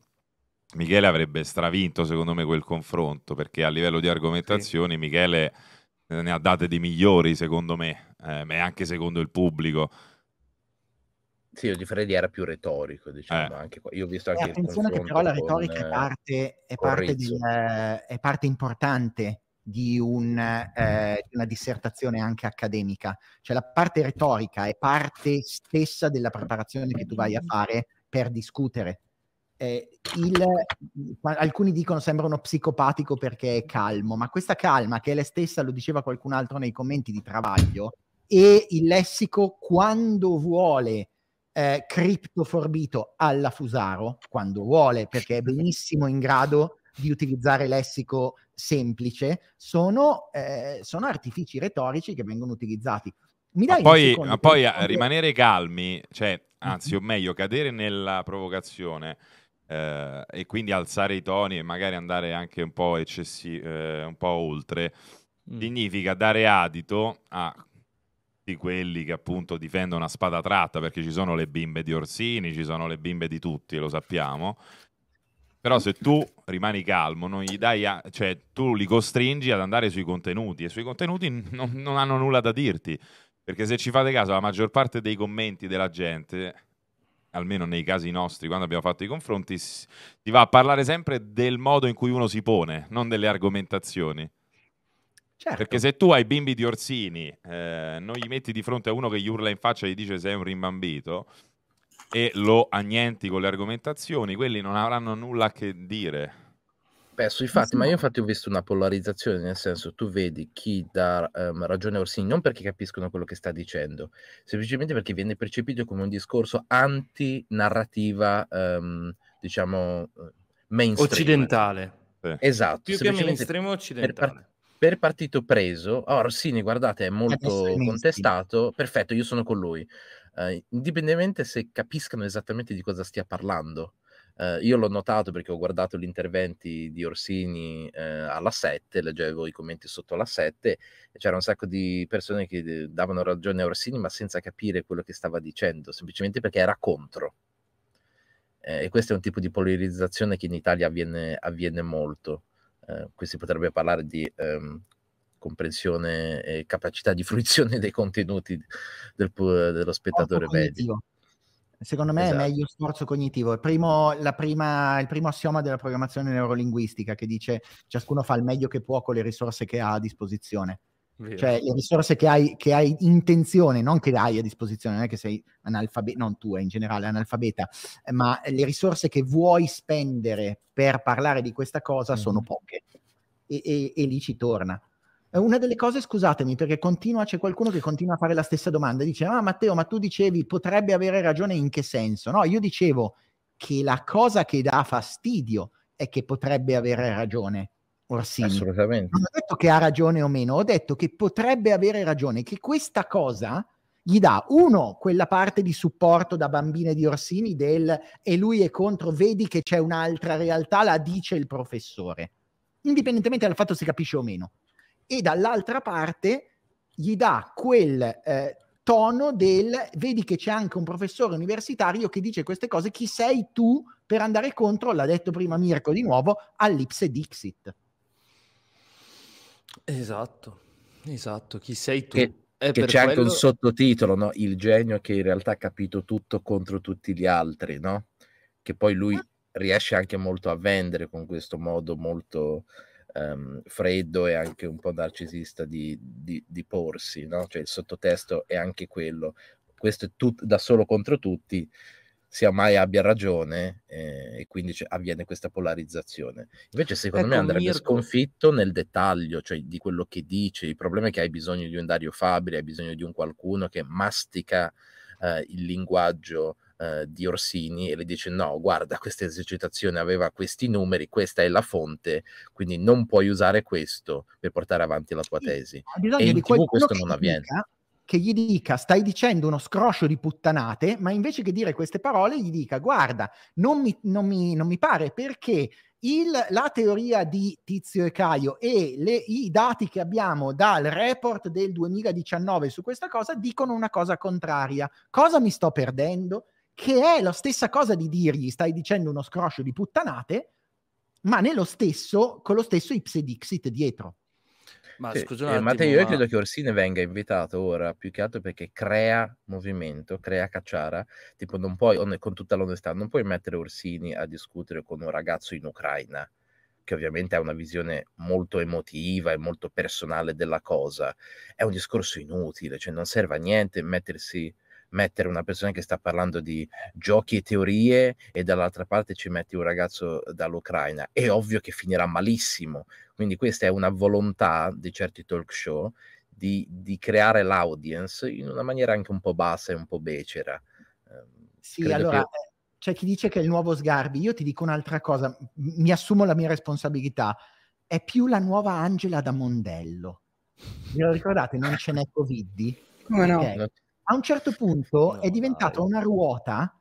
Michele avrebbe stravinto secondo me quel confronto, perché a livello di argomentazioni sì. Michele ne ha date di migliori secondo me, eh, ma anche secondo il pubblico. Sì, il di Freddy era più retorico, eh. diciamo, eh. anche qua. Io ho visto eh, anche... E attenzione che però la retorica con, è, eh, parte, è, parte del, è, parte, importante di, un, mm. eh, una dissertazione anche accademica. Cioè la parte retorica è parte stessa della preparazione che tu vai a fare per discutere. Eh, il, alcuni dicono sembra uno psicopatico perché è calmo, ma questa calma, che è la stessa, lo diceva qualcun altro nei commenti di Travaglio, e il lessico quando vuole eh, cripto alla Fusaro quando vuole, perché è benissimo in grado di utilizzare lessico semplice, sono, eh, sono artifici retorici che vengono utilizzati. Mi dai ma poi, ma poi a, rimanere calmi, cioè, anzi, mm-hmm. o meglio, cadere nella provocazione. Eh, e quindi alzare i toni e magari andare anche un po', eccessi- eh, un po oltre mm. significa dare adito a tutti quelli che appunto difendono a spada tratta, perché ci sono le bimbe di Orsini, ci sono le bimbe di tutti, lo sappiamo. Però se tu rimani calmo, non gli a... cioè, tu li costringi ad andare sui contenuti e sui contenuti non, non hanno nulla da dirti. Perché se ci fate caso, la maggior parte dei commenti della gente almeno nei casi nostri, quando abbiamo fatto i confronti, si va a parlare sempre del modo in cui uno si pone, non delle argomentazioni. Certo. Perché se tu hai bimbi di Orsini, eh, non gli metti di fronte a uno che gli urla in faccia e gli dice sei un rimbambito e lo annienti con le argomentazioni, quelli non avranno nulla a che dire. Beh, sui fatti, sì. ma io infatti ho visto una polarizzazione, nel senso tu vedi chi dà um, ragione a Orsini, non perché capiscono quello che sta dicendo, semplicemente perché viene percepito come un discorso anti-narrativa, um, diciamo, eh, mainstream. Occidentale. Eh. Esatto. Più che mainstream occidentale. Per, per partito preso, Orsini, guardate, è molto è contestato. Perfetto, io sono con lui. Uh, indipendentemente se capiscano esattamente di cosa stia parlando. Uh, io l'ho notato perché ho guardato gli interventi di Orsini uh, alla 7, leggevo i commenti sotto la 7 e c'era un sacco di persone che davano ragione a Orsini ma senza capire quello che stava dicendo, semplicemente perché era contro. Eh, e questo è un tipo di polarizzazione che in Italia avviene, avviene molto eh, qui si potrebbe parlare di ehm, comprensione e capacità di fruizione dei contenuti del, dello spettatore medio. Secondo me esatto. è meglio sforzo cognitivo. Il primo, prima, il primo, assioma della programmazione neurolinguistica che dice ciascuno fa il meglio che può con le risorse che ha a disposizione. Vero. Cioè le risorse che hai, che hai, intenzione, non che hai a disposizione, non è che sei analfabeta, non tu in generale analfabeta, ma le risorse che vuoi spendere per parlare di questa cosa mm. sono poche e, e, e lì ci torna. Una delle cose, scusatemi, perché continua, c'è qualcuno che continua a fare la stessa domanda, dice, ah Matteo, ma tu dicevi potrebbe avere ragione in che senso? No, io dicevo che la cosa che dà fastidio è che potrebbe avere ragione Orsini. Assolutamente. Non ho detto che ha ragione o meno, ho detto che potrebbe avere ragione, che questa cosa gli dà, uno, quella parte di supporto da bambine di Orsini del e lui è contro, vedi che c'è un'altra realtà, la dice il professore indipendentemente dal fatto se capisce o meno. E dall'altra parte gli dà quel eh, tono del vedi che c'è anche un professore universitario che dice queste cose, chi sei tu per andare contro, l'ha detto prima Mirko di nuovo, all'ipse Dixit. Esatto, esatto, chi sei tu? Che, che c'è quello... anche un sottotitolo, no? Il genio che in realtà ha capito tutto contro tutti gli altri, no? Che poi lui riesce anche molto a vendere con questo modo molto um, freddo e anche un po' narcisista di, di, di, porsi, no? Cioè il sottotesto è anche quello. Questo è tut- da solo contro tutti, sia mai abbia ragione eh, e quindi c- avviene questa polarizzazione. Invece secondo ecco, me andrebbe Mirko... sconfitto nel dettaglio, cioè di quello che dice. Il problema è che hai bisogno di un Dario Fabri, hai bisogno di un qualcuno che mastica eh, il linguaggio eh, di Orsini e le dice no, guarda, questa esercitazione aveva questi numeri, questa è la fonte, quindi non puoi usare questo per portare avanti la tua tesi. E in TV questo non avviene. Dica, che gli dica stai dicendo uno scroscio di puttanate, ma invece che dire queste parole gli dica guarda, non mi, non mi, non mi pare perché il, la teoria di Tizio e Caio e le, i dati che abbiamo dal report del 2019 su questa cosa dicono una cosa contraria. Cosa mi sto perdendo? che è la stessa cosa di dirgli stai dicendo uno scroscio di puttanate, ma nello stesso, con lo stesso ipse dixit dietro. Ma sì, scusa, eh, Matteo, io credo che Orsini venga invitato ora più che altro perché crea movimento, crea cacciara. Tipo, non puoi, con tutta l'onestà, non puoi mettere Orsini a discutere con un ragazzo in Ucraina che ovviamente ha una visione molto emotiva e molto personale della cosa. È un discorso inutile, cioè non serve a niente mettersi mettere una persona che sta parlando di giochi e teorie e dall'altra parte ci metti un ragazzo dall'Ucraina. È ovvio che finirà malissimo. Quindi questa è una volontà di certi talk show di, di creare l'audience in una maniera anche un po' bassa e un po' becera. Ehm, sì, Credo allora... Che... Eh, c'è chi dice che è il nuovo Sgarbi. Io ti dico un'altra cosa, mi assumo la mia responsabilità. È più la nuova Angela da Mondello. Ve lo ricordate? Non ce n'è Covid? Come no? Okay a un certo punto no, è diventata no. una ruota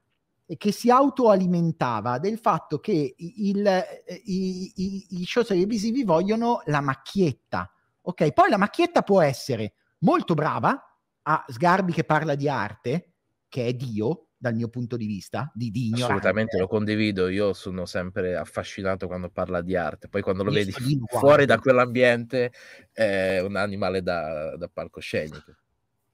che si autoalimentava del fatto che il, i, i, i show televisivi vogliono la macchietta. Ok, poi la macchietta può essere molto brava a Sgarbi che parla di arte, che è Dio dal mio punto di vista, di, di Assolutamente lo condivido, io sono sempre affascinato quando parla di arte, poi quando lo vedi fuori da quell'ambiente è un animale da, da palcoscenico.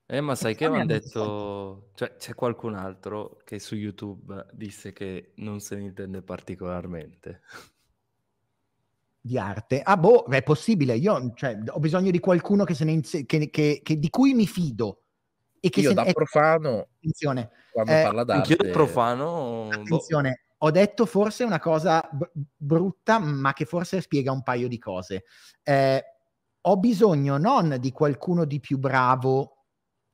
Eh, ma sai che mi hanno detto, cioè c'è qualcun altro che su YouTube disse che non se ne intende particolarmente. Di arte? Ah boh, è possibile, io cioè, ho bisogno di qualcuno che se ne inse- che, che, che, di cui mi fido. E che io se da ne- profano, attenzione, quando eh, parla d'arte... Anch'io da profano... Boh. Attenzione, boh. ho detto forse una cosa b- brutta, ma che forse spiega un paio di cose. Eh, ho bisogno non di qualcuno di più bravo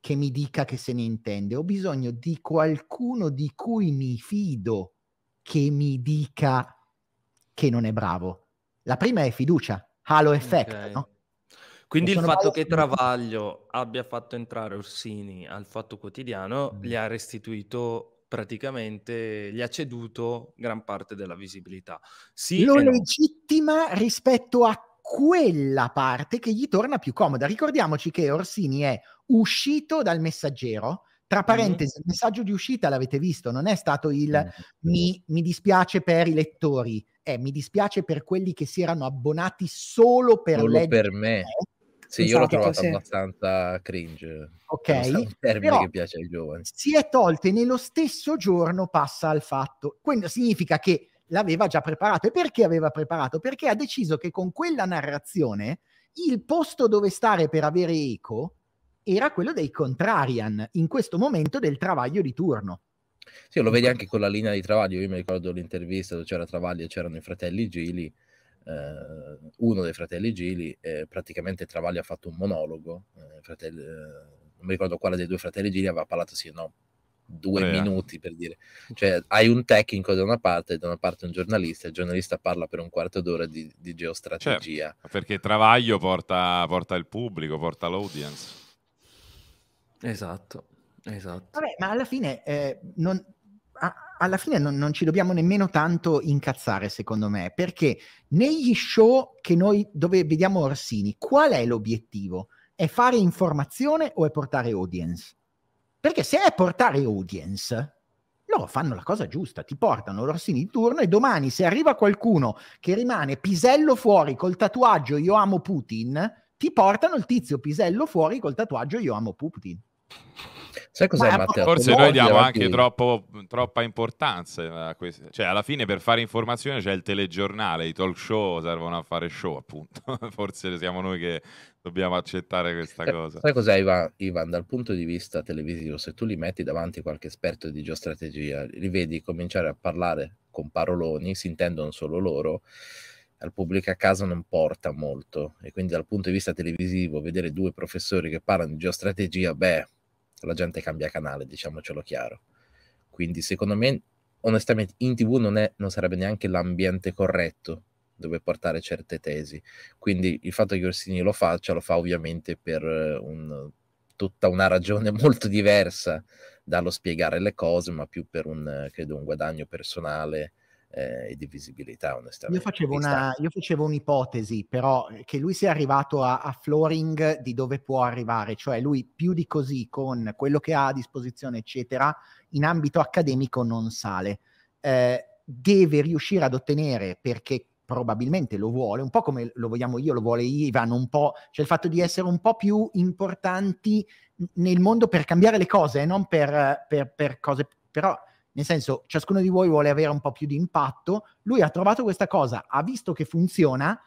che mi dica che se ne intende, ho bisogno di qualcuno di cui mi fido che mi dica che non è bravo. La prima è fiducia, halo effect, okay. no? Quindi il fatto che Travaglio abbia fatto entrare Orsini al fatto quotidiano mm. gli ha restituito praticamente, gli ha ceduto gran parte della visibilità. Sì Lo legittima no. rispetto a quella parte che gli torna più comoda. Ricordiamoci che Orsini è uscito dal messaggero. Tra parentesi, mm-hmm. il messaggio di uscita l'avete visto, non è stato il mm-hmm. mi, mi dispiace per i lettori, è mi dispiace per quelli che si erano abbonati solo per, solo per me. Sì, io l'ho esatto, trovato sì. abbastanza cringe. Ok. Un termine che piace ai giovani. Si è tolto e nello stesso giorno passa al fatto. Quindi significa che l'aveva già preparato. E perché aveva preparato? Perché ha deciso che con quella narrazione il posto dove stare per avere eco era quello dei contrarian in questo momento del travaglio di turno. Sì, lo vedi anche con la linea di Travaglio. Io mi ricordo l'intervista dove c'era Travaglio e c'erano i fratelli Gili. Eh, uno dei fratelli Gili, eh, praticamente Travaglio ha fatto un monologo. Eh, fratelli, eh, non mi ricordo quale dei due fratelli Gili aveva parlato sì o no due Beh. minuti per dire. Cioè, hai un tecnico da una parte e da una parte un giornalista, il giornalista parla per un quarto d'ora di, di geostrategia. Certo, perché Travaglio porta, porta, il pubblico, porta l'audience. Esatto, esatto. Vabbè, ma alla fine, eh, non, a, alla fine non, non ci dobbiamo nemmeno tanto incazzare, secondo me, perché negli show che noi, dove vediamo Orsini, qual è l'obiettivo? È fare informazione o è portare audience? Perché se è portare audience, loro fanno la cosa giusta, ti portano l'orsini di turno e domani se arriva qualcuno che rimane pisello fuori col tatuaggio io amo Putin, ti portano il tizio pisello fuori col tatuaggio io amo Putin. Sai cos'è, Ma, Forse noi diamo anche troppo, troppa importanza eh, a questo. Cioè, alla fine per fare informazione c'è il telegiornale, i talk show servono a fare show, appunto. [laughs] Forse siamo noi che dobbiamo accettare questa eh, cosa. Sai cos'è, Ivan? Ivan? Dal punto di vista televisivo, se tu li metti davanti a qualche esperto di geostrategia, li vedi cominciare a parlare con paroloni, si intendono solo loro al pubblico a casa non porta molto e quindi dal punto di vista televisivo vedere due professori che parlano di geostrategia, beh, Esatto, la gente cambia canale, diciamocelo chiaro. Quindi secondo me, onestamente, in tv non, è, non sarebbe neanche l'ambiente corretto dove portare certe tesi. Quindi il fatto che Orsini lo faccia, lo fa ovviamente per eh, un, tutta una ragione [laughs] molto diversa dallo spiegare le cose, ma più per un, eh, credo, un guadagno personale eh, e di visibilità, onestamente. Io facevo, una, io facevo, un'ipotesi, però, eh, che lui sia arrivato a, a flooring di dove può arrivare, cioè lui più di così, con quello che ha a disposizione, eccetera, in ambito accademico non sale. Eh, deve riuscire ad ottenere, perché probabilmente lo vuole, un po' come lo vogliamo io, lo vuole Ivan, un po', cioè il fatto di essere un po' più importanti nel mondo per cambiare le cose, non per, per, per cose, però nel senso, ciascuno di voi vuole avere un po' più di impatto. Lui ha trovato questa cosa, ha visto che funziona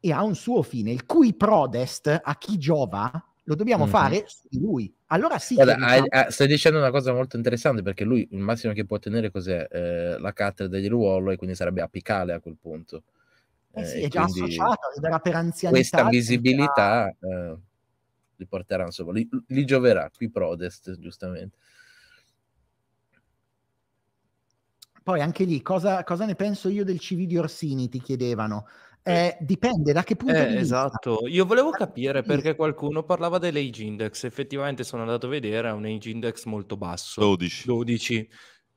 e ha un suo fine, il cui prodest a chi giova lo dobbiamo mm-hmm. fare su di lui. Allora sì. Guarda, diciamo... hai, ah, stai dicendo una cosa molto interessante perché lui il massimo che può ottenere cos'è eh, la cattedra degli ruolo e quindi sarebbe apicale a quel punto. Eh, eh sì, eh, è già associato, arriverà per anzianità. Questa visibilità eh, li porterà, insomma, li, li gioverà qui Prodest, giustamente. Poi anche lì, cosa, cosa, ne penso io del CV di Orsini? Ti chiedevano. Eh. eh, dipende da che punto eh, di vista. Esatto, io volevo ah, capire perché qualcuno parlava dell'age index, effettivamente sono andato a vedere, è un age index molto basso, 12. 12.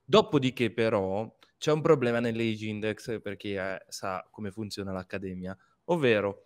Dopodiché però c'è un problema nell'age index per chi è, eh, sa come funziona l'accademia, ovvero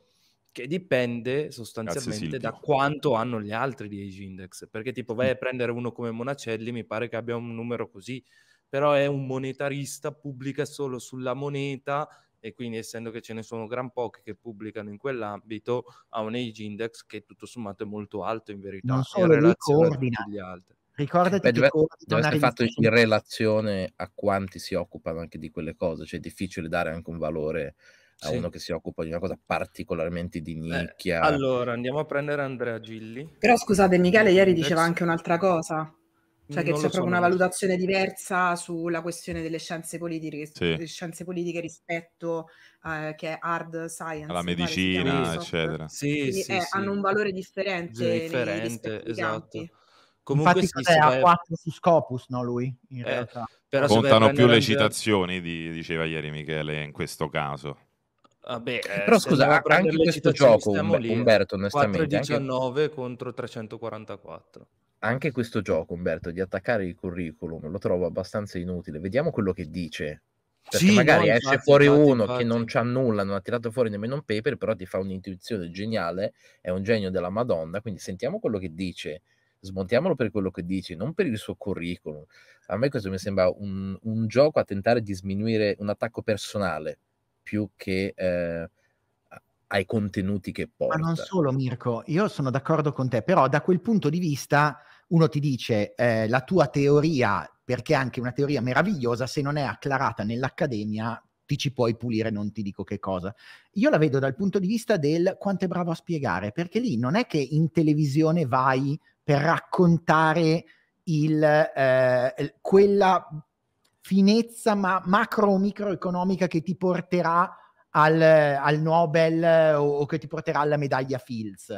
che dipende sostanzialmente da quanto hanno gli altri di age index, perché tipo vai a mm. prendere uno come Monacelli, mi pare che abbia un numero così, però è un monetarista, pubblica solo sulla moneta e quindi essendo che ce ne sono gran pochi che pubblicano in quell'ambito, ha un age index che tutto sommato è molto alto in verità, non solo in coordina, agli altri. Ricordati Beh, deve, deve essere fatto in relazione a quanti si occupano anche di quelle cose, cioè è difficile dare anche un valore a sì. uno che si occupa di una cosa particolarmente di nicchia. Beh, allora andiamo a prendere Andrea Gilli. Però scusate, Michele ieri diceva anche un'altra cosa cioè che c'è proprio una valutazione diversa sulla questione delle scienze politiche, sì. scienze politiche rispetto eh, che è hard science. Alla medicina, pare, eccetera. Sì, eh, sì, è, hanno un valore differente. Differente, esatto. Comunque Infatti è a 4 su Scopus, no lui? In eh, realtà. Contano più le citazioni, di, diceva ieri Michele, in questo caso. Vabbè, ah, eh, Però scusa, anche questo gioco, Umberto, onestamente... 419 anche... contro 344 anche questo gioco, Umberto, di attaccare il curriculum lo trovo abbastanza inutile. Vediamo quello che dice. Perché sì, magari no, esce fuori infatti, uno infatti. che non c'ha nulla, non ha tirato fuori nemmeno un paper, però ti fa un'intuizione geniale, è un genio della Madonna, quindi sentiamo quello che dice, smontiamolo per quello che dice, non per il suo curriculum. A me questo mi sembra un, un gioco a tentare di sminuire un attacco personale più che... Eh, ai contenuti che porta. Ma non solo Mirko, io sono d'accordo con te, però da quel punto di vista uno ti dice eh, la tua teoria, perché è anche una teoria meravigliosa, se non è acclarata nell'accademia ti ci puoi pulire, non ti dico che cosa. Io la vedo dal punto di vista del quanto è bravo a spiegare, perché lì non è che in televisione vai per raccontare il, eh, quella finezza ma- macro o microeconomica che ti porterà al, al Nobel o, o che ti porterà alla medaglia Fields.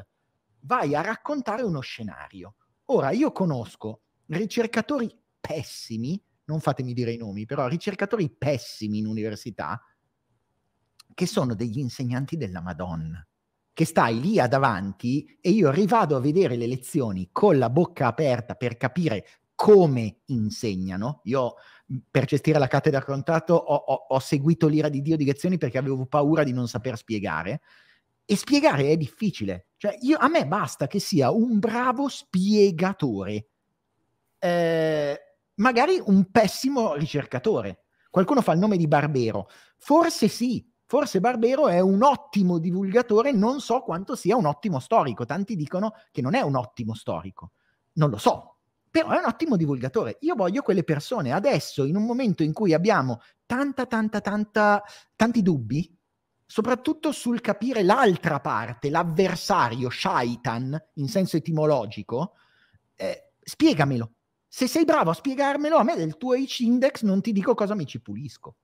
Vai a raccontare uno scenario Ora, io conosco ricercatori pessimi, non fatemi dire i nomi, però ricercatori pessimi in università, che sono degli insegnanti della Madonna, che stai lì davanti e io rivado a vedere le lezioni con la bocca aperta per capire come insegnano. Io per gestire la cattedra contatto ho, ho, ho seguito l'ira di Dio di lezioni perché avevo paura di non saper spiegare e spiegare è difficile. Cioè, io, a me basta che sia un bravo spiegatore, eh, magari un pessimo ricercatore. Qualcuno fa il nome di Barbero. Forse sì, forse Barbero è un ottimo divulgatore, non so quanto sia un ottimo storico. Tanti dicono che non è un ottimo storico. Non lo so, però è un ottimo divulgatore. Io voglio quelle persone adesso, in un momento in cui abbiamo tanta, tanta, tanta, tanti dubbi, soprattutto sul capire l'altra parte, l'avversario, shaitan, in senso etimologico, eh, spiegamelo. Se sei bravo a spiegarmelo, a me del tuo H index non ti dico cosa mi ci pulisco.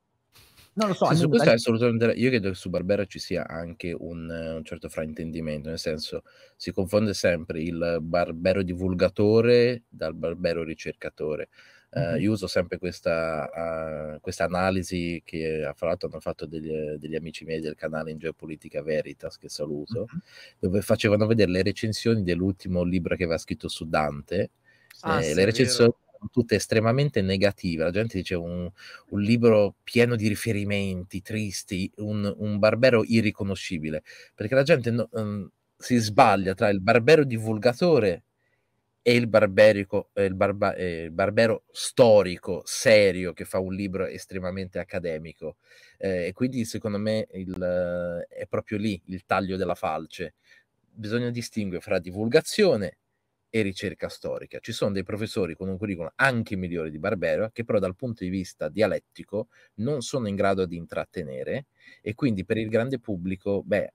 Non lo so. Sì, su questo è assolutamente... Io credo che su Barbera ci sia anche un, eh, un, certo fraintendimento, nel senso si confonde sempre il barbero divulgatore dal barbero ricercatore. Uh, io uso sempre questa, uh, questa analisi che eh, fra l'altro hanno fatto degli, eh, degli, amici miei del canale in Geopolitica Veritas, che saluto, mm-hmm. dove facevano vedere le recensioni dell'ultimo libro che aveva scritto su Dante. Ah, eh, sì, le recensioni erano tutte estremamente negative, la gente dice un, un libro pieno di riferimenti, tristi, un, un barbero irriconoscibile, perché la gente no, um, si sbaglia tra il barbero divulgatore e il, barberico, eh, il, barba, eh, il, barbero storico, serio, che fa un libro estremamente accademico. Eh, e quindi secondo me il, è proprio lì il taglio della falce. Bisogna distinguere fra divulgazione e ricerca storica. Ci sono dei professori con un curriculum anche migliore di Barbero, che però dal punto di vista dialettico non sono in grado di intrattenere e quindi per il grande pubblico, beh,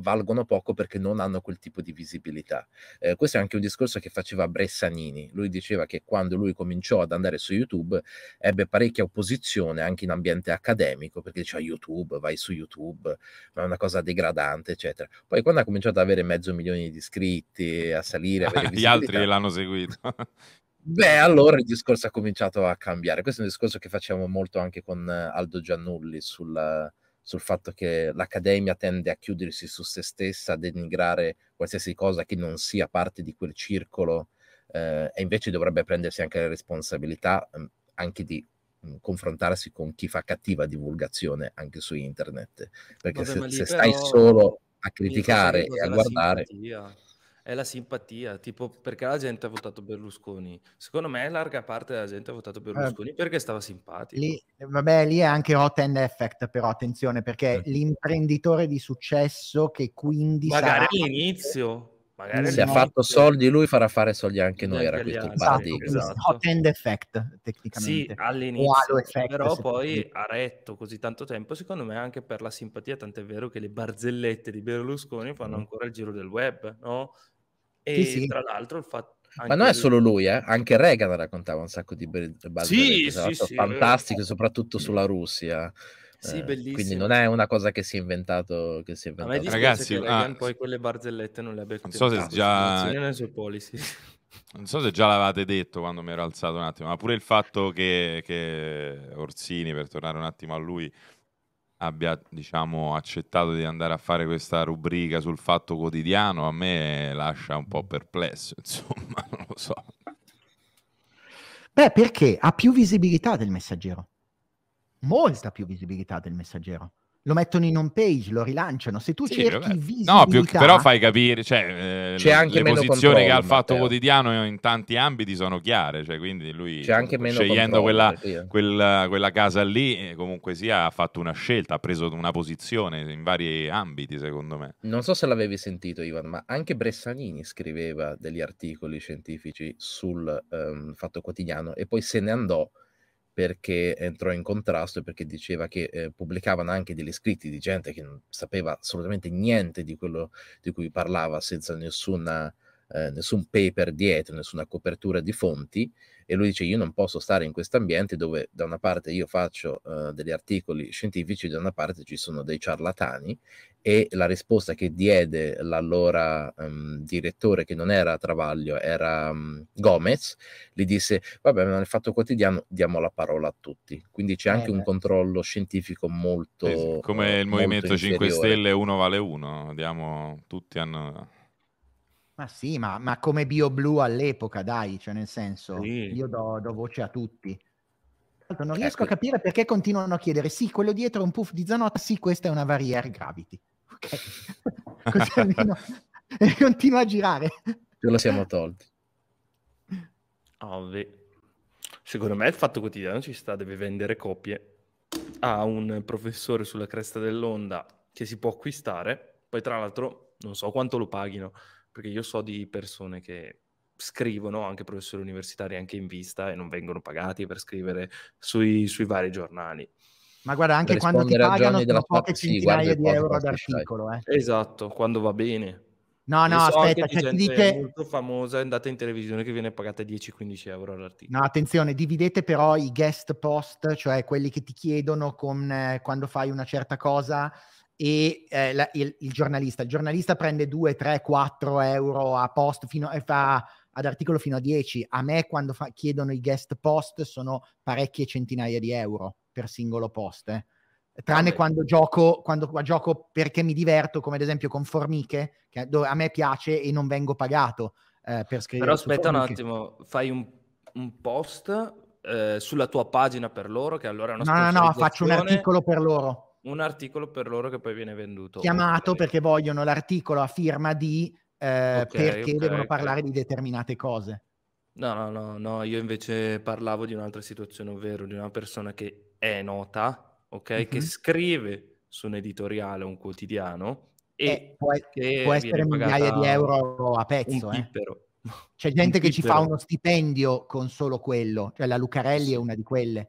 valgono poco perché non hanno quel tipo di visibilità. Eh, questo è anche un discorso che faceva Bressanini. Lui diceva che quando lui cominciò ad andare su YouTube ebbe parecchia opposizione anche in ambiente accademico perché diceva YouTube, vai su YouTube, ma è una cosa degradante, eccetera. Poi quando ha cominciato ad avere mezzo milione di iscritti, a salire, a [laughs] gli altri l'hanno seguito. [laughs] Beh, allora il discorso ha cominciato a cambiare. Questo è un discorso che facciamo molto anche con eh, Aldo Giannulli sulla, sul fatto che l'Accademia tende a chiudersi su se stessa, a denigrare qualsiasi cosa che non sia parte di quel circolo eh, e invece dovrebbe prendersi anche la responsabilità mh, mm, anche di mm, confrontarsi con chi fa cattiva divulgazione anche su internet perché Vabbè, se, se stai solo a criticare e a guardare simpatia è la simpatia, tipo perché la gente ha votato Berlusconi. Secondo me larga parte della gente ha votato eh, Berlusconi eh, perché stava simpatico. Lì, vabbè, lì è anche hot end effect, però attenzione perché eh. l'imprenditore di successo che quindi... Magari sarà... all'inizio Magari Se ha fatto soldi lui farà fare soldi anche noi, era questo esatto, esatto. Hot End Effect, tecnicamente. Sì, all'inizio, effect, però poi ha retto così tanto tempo, secondo me anche per la simpatia, tant'è vero che le barzellette di Berlusconi fanno mm. ancora il giro del web, no? E sì, sì. tra l'altro il fatto anche ma non è solo lui, eh? anche Reagan raccontava un sacco di barzellette, sì, sì, sì, eh. fantastiche, soprattutto sulla Russia. Sì, eh, bellissimo. Quindi non è una cosa che si è inventato. Che si è inventato. Ragazzi, che ah, poi quelle barzellette non le abbia Non so se già. [laughs] Non, so se già l'avevate detto quando mi ero alzato un attimo, ma pure il fatto che, che Orsini, per tornare un attimo a lui, abbia diciamo, accettato di andare a fare questa rubrica sul fatto quotidiano a me lascia un po' perplesso, [laughs] insomma, non lo so. Beh, perché ha più visibilità del messaggero molta più visibilità del messaggero. Lo mettono in home page, lo rilanciano. Se tu sì, cerchi vabbè. visibilità... No, più, però fai capire, cioè, eh, C'è anche le posizioni che ha il fatto Matteo. quotidiano in tanti ambiti sono chiare, cioè, quindi lui scegliendo quella, quella, quella, casa lì eh, comunque sia ha fatto una scelta, ha preso una posizione in vari ambiti secondo me. Non so se l'avevi sentito Ivan, ma anche Bressanini scriveva degli articoli scientifici sul um, fatto quotidiano e poi se ne andò perché entrò in contrasto e perché diceva che eh, pubblicavano anche degli scritti di gente che non sapeva assolutamente niente di quello di cui parlava senza nessuna, eh, nessun paper dietro, nessuna copertura di fonti e lui dice io non posso stare in questo ambiente dove da una parte io faccio uh, degli articoli scientifici, da una parte ci sono dei ciarlatani e la risposta che diede l'allora um, direttore, che non era Travaglio, era um, Gomez, gli disse, vabbè, ma nel fatto quotidiano diamo la parola a tutti. Quindi c'è anche eh, un controllo scientifico molto... come il Movimento 5 Stelle, uno vale uno, diamo, tutti hanno ma sì, ma, ma come BioBlu all'epoca, dai, cioè nel senso, sì. io do, do, voce a tutti. Tanto non eh, riesco ecco. a capire perché continuano a chiedere, sì, quello dietro è un puff di Zanotta, sì, questa è una Varier Gravity. [laughs] Ok. [laughs] Così almeno [laughs] continua a girare. Ce lo siamo tolti. Ovvi. Secondo me il fatto quotidiano ci sta, deve vendere copie. a un professore sulla cresta dell'onda che si può acquistare, poi tra l'altro non so quanto lo paghino, perché io so di persone che scrivono, anche professori universitari, anche in vista, e non vengono pagati per scrivere sui, sui vari giornali. Ma guarda, anche quando ti pagano sono poche centinaia di euro ad articolo. Eh. Esatto, quando va bene. No, no, so aspetta, cioè, gente molto famosa è andata in televisione che viene pagata 10-15 euro all'articolo. No, attenzione, dividete però i guest post, cioè quelli che ti chiedono con, eh, quando fai una certa cosa, e eh, la, il, il, giornalista. Il giornalista prende 2, 3, 4 euro a post fino a, eh, fa, ad articolo fino a 10. A me quando fa, chiedono i guest post sono parecchie centinaia di euro per singolo post. Eh. Tranne quando, gioco, quando gioco, perché mi diverto, come ad esempio con Formiche, che, dove a me piace e non vengo pagato eh, per scrivere. Però aspetta un attimo, fai un, un post eh, sulla tua pagina per loro, che allora è una No, no, no, faccio un articolo per loro un articolo per loro che poi viene venduto. Chiamato okay. perché vogliono l'articolo a firma di eh, okay, perché okay, devono parlare di determinate cose. No, no, no, no, io invece parlavo di un'altra situazione, ovvero di una persona che è nota, ok, mm-hmm. che mhm. scrive su un editoriale, un quotidiano, e eh, può, può essere migliaia di euro a pezzo. Eh. C'è [laughs] gente un che ci fa uno stipendio con solo quello, cioè la Lucarelli è una di quelle.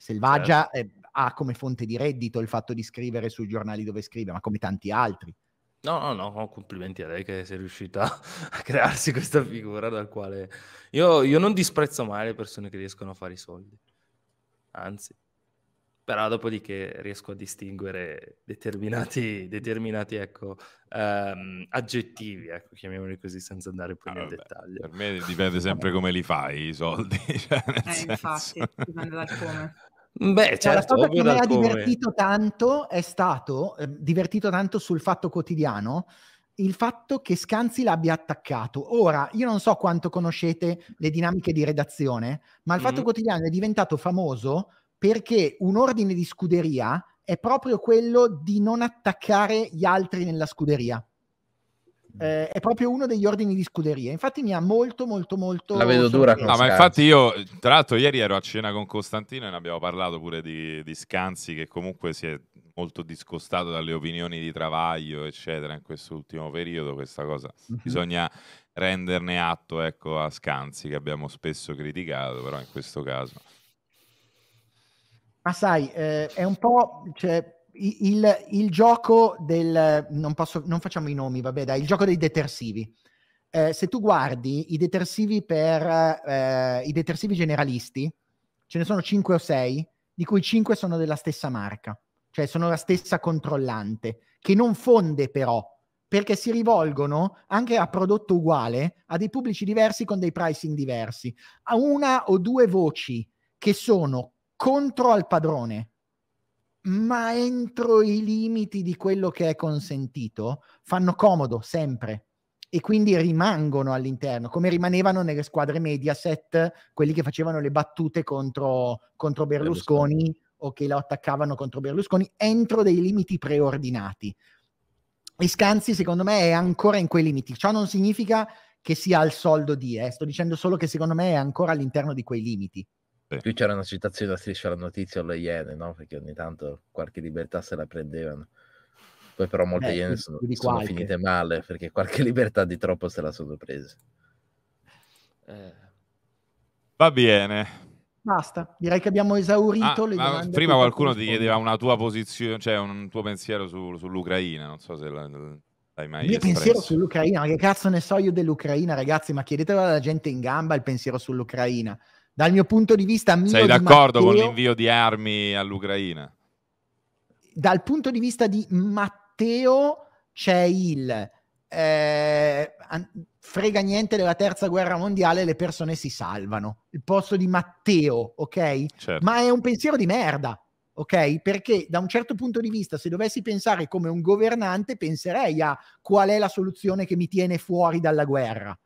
Selvaggia certo. Eh, ha come fonte di reddito il fatto di scrivere sui giornali dove scrive, ma come tanti altri. No, no, no, complimenti a lei che sei riuscita [laughs] a crearsi questa figura dal quale io, io non disprezzo mai le persone che riescono a fare i soldi, anzi, però dopodiché riesco a distinguere determinati, determinati ecco, um, aggettivi, ecco, chiamiamoli così senza andare poi ah, nel vabbè. dettaglio. Per me dipende sempre [laughs] come li fai i soldi. [laughs] Cioè eh, infatti, dipende da come. Beh, certo, la cosa che mi ha divertito tanto è stato eh, divertito tanto sul fatto quotidiano il fatto che Scanzi l'abbia attaccato. Ora, io non so quanto conoscete le dinamiche di redazione, ma il mm. fatto quotidiano è diventato famoso perché un ordine di scuderia è proprio quello di non attaccare gli altri nella scuderia. Mm. eh, è proprio uno degli ordini di scuderia. Infatti mi ha molto, molto, molto. La vedo dura con no, ma infatti io, tra l'altro, ieri ero a cena con Costantino e ne abbiamo parlato pure di, di Scanzi, che comunque si è molto discostato dalle opinioni di Travaglio, eccetera, in quest'ultimo periodo. Questa cosa mm-hmm. bisogna renderne atto ecco, a Scanzi, che abbiamo spesso criticato, però in questo caso. Ma sai, eh, è un po'. Cioè, il, il, gioco del... Non, posso, non, facciamo i nomi, vabbè dai, il gioco dei detersivi. Eh, se tu guardi i detersivi per eh, i detersivi generalisti, ce ne sono 5 o 6, di cui 5 sono della stessa marca, cioè sono la stessa controllante, che non fonde però, perché si rivolgono anche a prodotto uguale a dei pubblici diversi con dei pricing diversi, a una o due voci che sono contro al padrone ma entro i limiti di quello che è consentito, fanno comodo sempre e quindi rimangono all'interno, come rimanevano nelle squadre Mediaset quelli che facevano le battute contro, contro Berlusconi, Berlusconi o che lo attaccavano contro Berlusconi entro dei limiti preordinati. E Scanzi, secondo me, è ancora in quei limiti. Ciò non significa che sia al soldo di, eh. sto dicendo solo che secondo me è ancora all'interno di quei limiti. Sì. Qui c'era una citazione da striscia la notizia alle Iene, no? Perché ogni tanto qualche libertà se la prendevano. Poi però molte Beh, Iene sono, sono finite male perché qualche [laughs] libertà di troppo se la sono prese. Eh. Va bene. Basta, direi che abbiamo esaurito ah, le domande. Prima qualcuno ti chiedeva una tua posizione, cioè un tuo pensiero su, sull'Ucraina, non so se la, l'hai mai Il espresso. pensiero sull'Ucraina, che cazzo ne so io dell'Ucraina, ragazzi, ma chiedetelo alla gente in gamba il pensiero sull'Ucraina. Dal mio punto di vista, Milo sei d'accordo Matteo, con l'invio di armi all'Ucraina? Dal punto di vista di Matteo, c'è il eh, frega niente della terza guerra mondiale, le persone si salvano. Il posto di Matteo, ok? Certo. Ma è un pensiero di merda, ok? Perché da un certo punto di vista, se dovessi pensare come un governante, penserei a qual è la soluzione che mi tiene fuori dalla guerra,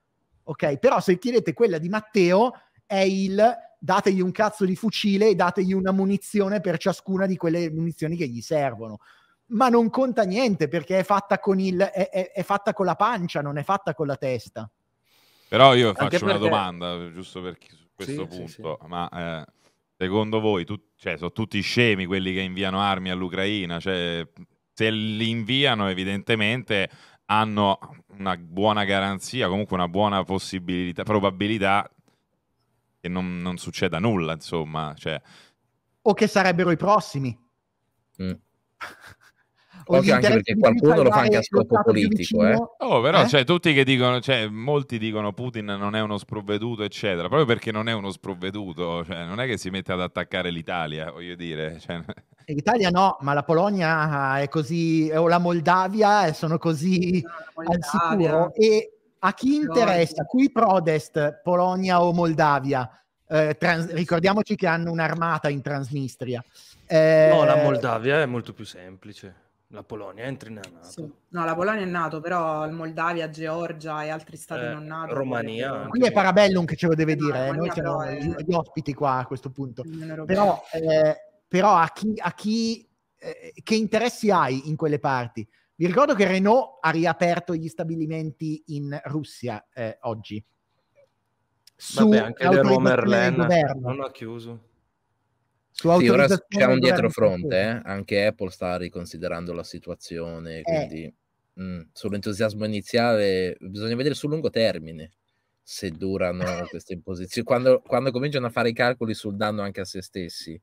ok? Però se chiedete quella di Matteo, è il dategli un cazzo di fucile e dategli una munizione per ciascuna di quelle munizioni che gli servono. Ma non conta niente perché è fatta con, il, è, è, è fatta con la pancia, non è fatta con la testa. Però io faccio perché... una domanda, giusto per chi, su questo sì, punto, sì, sì. ma eh, secondo voi tu, cioè, sono tutti scemi quelli che inviano armi all'Ucraina? Cioè, se li inviano evidentemente hanno una buona garanzia, comunque una buona possibilità, probabilità che non, non succeda nulla, insomma. Cioè... O che sarebbero i prossimi. Mm. Ovvio [laughs] anche perché qualcuno lo fa anche a scopo politico. Eh. Oh, però eh? cioè, tutti che dicono, cioè, molti dicono Putin non è uno sprovveduto, eccetera, proprio perché non è uno sprovveduto, cioè, non è che si mette ad attaccare l'Italia, voglio dire. Cioè... L'Italia no, ma la Polonia ah, è così, o la Moldavia eh, sono così Moldavia. al sicuro. E a chi interessa? Qui Prodest, Polonia o Moldavia? Eh, trans- ricordiamoci che hanno un'armata in Transnistria. Eh... No, la Moldavia è molto più semplice. La Polonia entra in NATO. Sì. No, la Polonia è NATO, però Moldavia, Georgia e altri stati eh, non NATO. Romania. Qui è Parabellum che ce lo deve dire, eh, Romania, noi siamo però, gli ospiti qua a questo punto. Però, eh, però, a chi, a chi eh, che interessi hai in quelle parti? Vi ricordo che Renault ha riaperto gli stabilimenti in Russia eh, oggi. Su Vabbè, anche Renault Merlin non ha chiuso. Su Sì, ora c'è un dietrofronte, eh? anche Apple sta riconsiderando la situazione, eh. quindi mh, mm, sull'entusiasmo iniziale bisogna vedere sul lungo termine se durano queste imposizioni, quando, quando cominciano a fare i calcoli sul danno anche a se stessi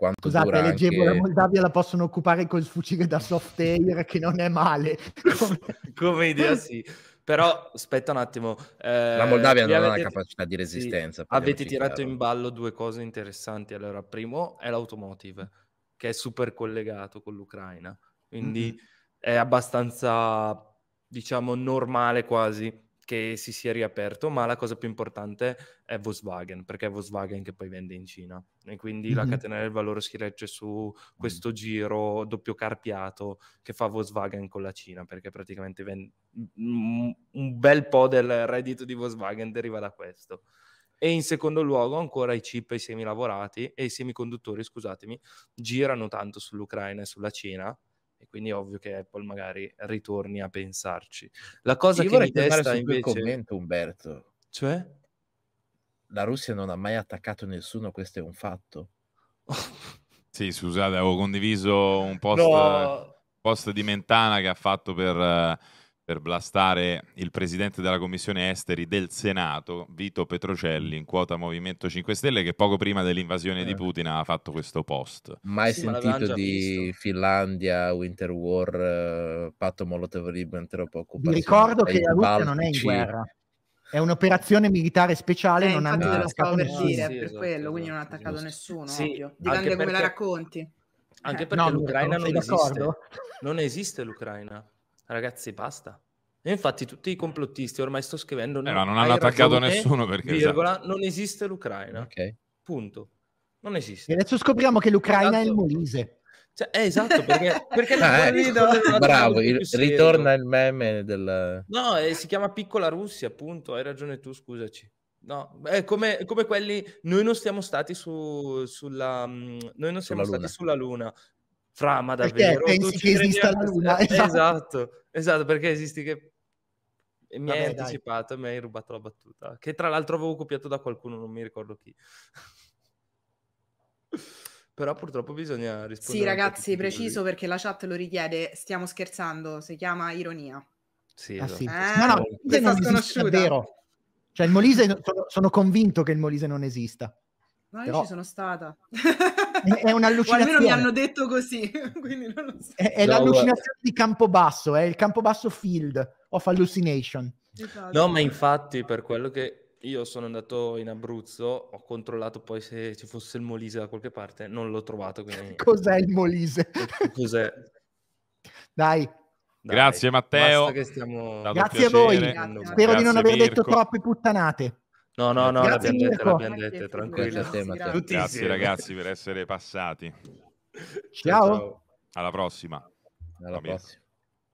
quanto Scusate, dura leggevo anche... la Moldavia la possono occupare col fucile da soft air che non è male. Come, [laughs] Come idea sì. Però aspetta un attimo. Eh, la Moldavia non avete... ha la capacità di resistenza. Sì. avete tirato chiaro. in ballo due cose interessanti. Allora, primo è l'automotive, che è super collegato con l'Ucraina, quindi mm-hmm. è abbastanza, diciamo, normale quasi che si sia riaperto, ma la cosa più importante è Volkswagen, perché è Volkswagen che poi vende in Cina. E quindi mm-hmm. la catena del valore si regge su questo mm-hmm. giro doppio carpiato che fa Volkswagen con la Cina, perché praticamente vende... un bel po' del reddito di Volkswagen deriva da questo. E in secondo luogo ancora i chip e i semilavorati e i semiconduttori, scusatemi, girano tanto sull'Ucraina e sulla Cina, e quindi è ovvio che Apple magari ritorni a pensarci. La cosa sì, che mi testa invece... Il commento, Umberto. Cioè? La Russia non ha mai attaccato nessuno, questo è un fatto. [laughs] sì, scusate, avevo condiviso un post, no. post di Mentana che ha fatto per... Eh, per blastare il presidente della commissione esteri del Senato, Vito Petrocelli, in quota Movimento 5 Stelle, che poco prima dell'invasione eh. di Putin ha fatto questo post. Mai sì, sentito di visto. Finlandia, Winter War, uh, patto Molotov-Ribbentrop occupazione. ricordo che la Russia non è in guerra. È un'operazione militare speciale, eh, non ha mai attaccato nessuno. sì, per esatto, quello, esatto, quindi non ha attaccato giusto. nessuno, sì, ovvio. Dipende perché... come la racconti. Anche eh. perché no, l'Ucraina non, non esiste. non esiste l'Ucraina ragazzi, basta. E infatti tutti i complottisti ormai sto scrivendo... Eh, no, non hanno attaccato ragione, nessuno perché... Esatto. Virgola, esatto. Non esiste l'Ucraina. Okay. Punto. Non esiste. E adesso scopriamo che l'Ucraina esatto. è il esatto. Molise. Cioè, eh, esatto, perché, perché [laughs] ah, ecco. bravo, il, ritorna il meme del... No, eh, si chiama piccola Russia, appunto, hai ragione tu, scusaci. No, è come, come quelli, noi non siamo stati, su, sulla, mm, noi non siamo sulla stati luna. sulla Luna, fra, ma davvero? Perché pensi che esista la luna? [laughs] Esatto. esatto, esatto, perché esisti che... E mi Vabbè, hai dai. anticipato e mi hai rubato la battuta, che tra l'altro avevo copiato da qualcuno, non mi ricordo chi. [laughs] Però purtroppo bisogna rispondere. Sì, ragazzi, preciso perché la chat lo richiede. Stiamo scherzando, si chiama ironia. Sì, esatto. ah, sì. Esatto. Eh, no, no, questa non è vero Cioè, il Molise, sono, sono, convinto che il Molise non esista. No, Però... io ci sono stata. [laughs] è un'allucinazione. almeno mi hanno detto così, [laughs] quindi non lo so. È, è no, l'allucinazione guarda. di Campobasso, è il Campobasso Field of Hallucination. Esatto. No, ma infatti per quello che io sono andato in Abruzzo, ho controllato poi se ci fosse il Molise da qualche parte, non l'ho trovato. Quindi... [laughs] Cos'è il Molise? [laughs] Cos'è? Dai, Dai, grazie Matteo. Stiamo... Grazie a voi. Grazie. Spero grazie di non aver Mirko. detto troppe puttanate. No, no, no, l'abbiamo detta, l'abbiamo detta, tranquillo. Grazie, grazie ragazzi per essere passati. Ciao. Ciao. Alla prossima. Alla prossima.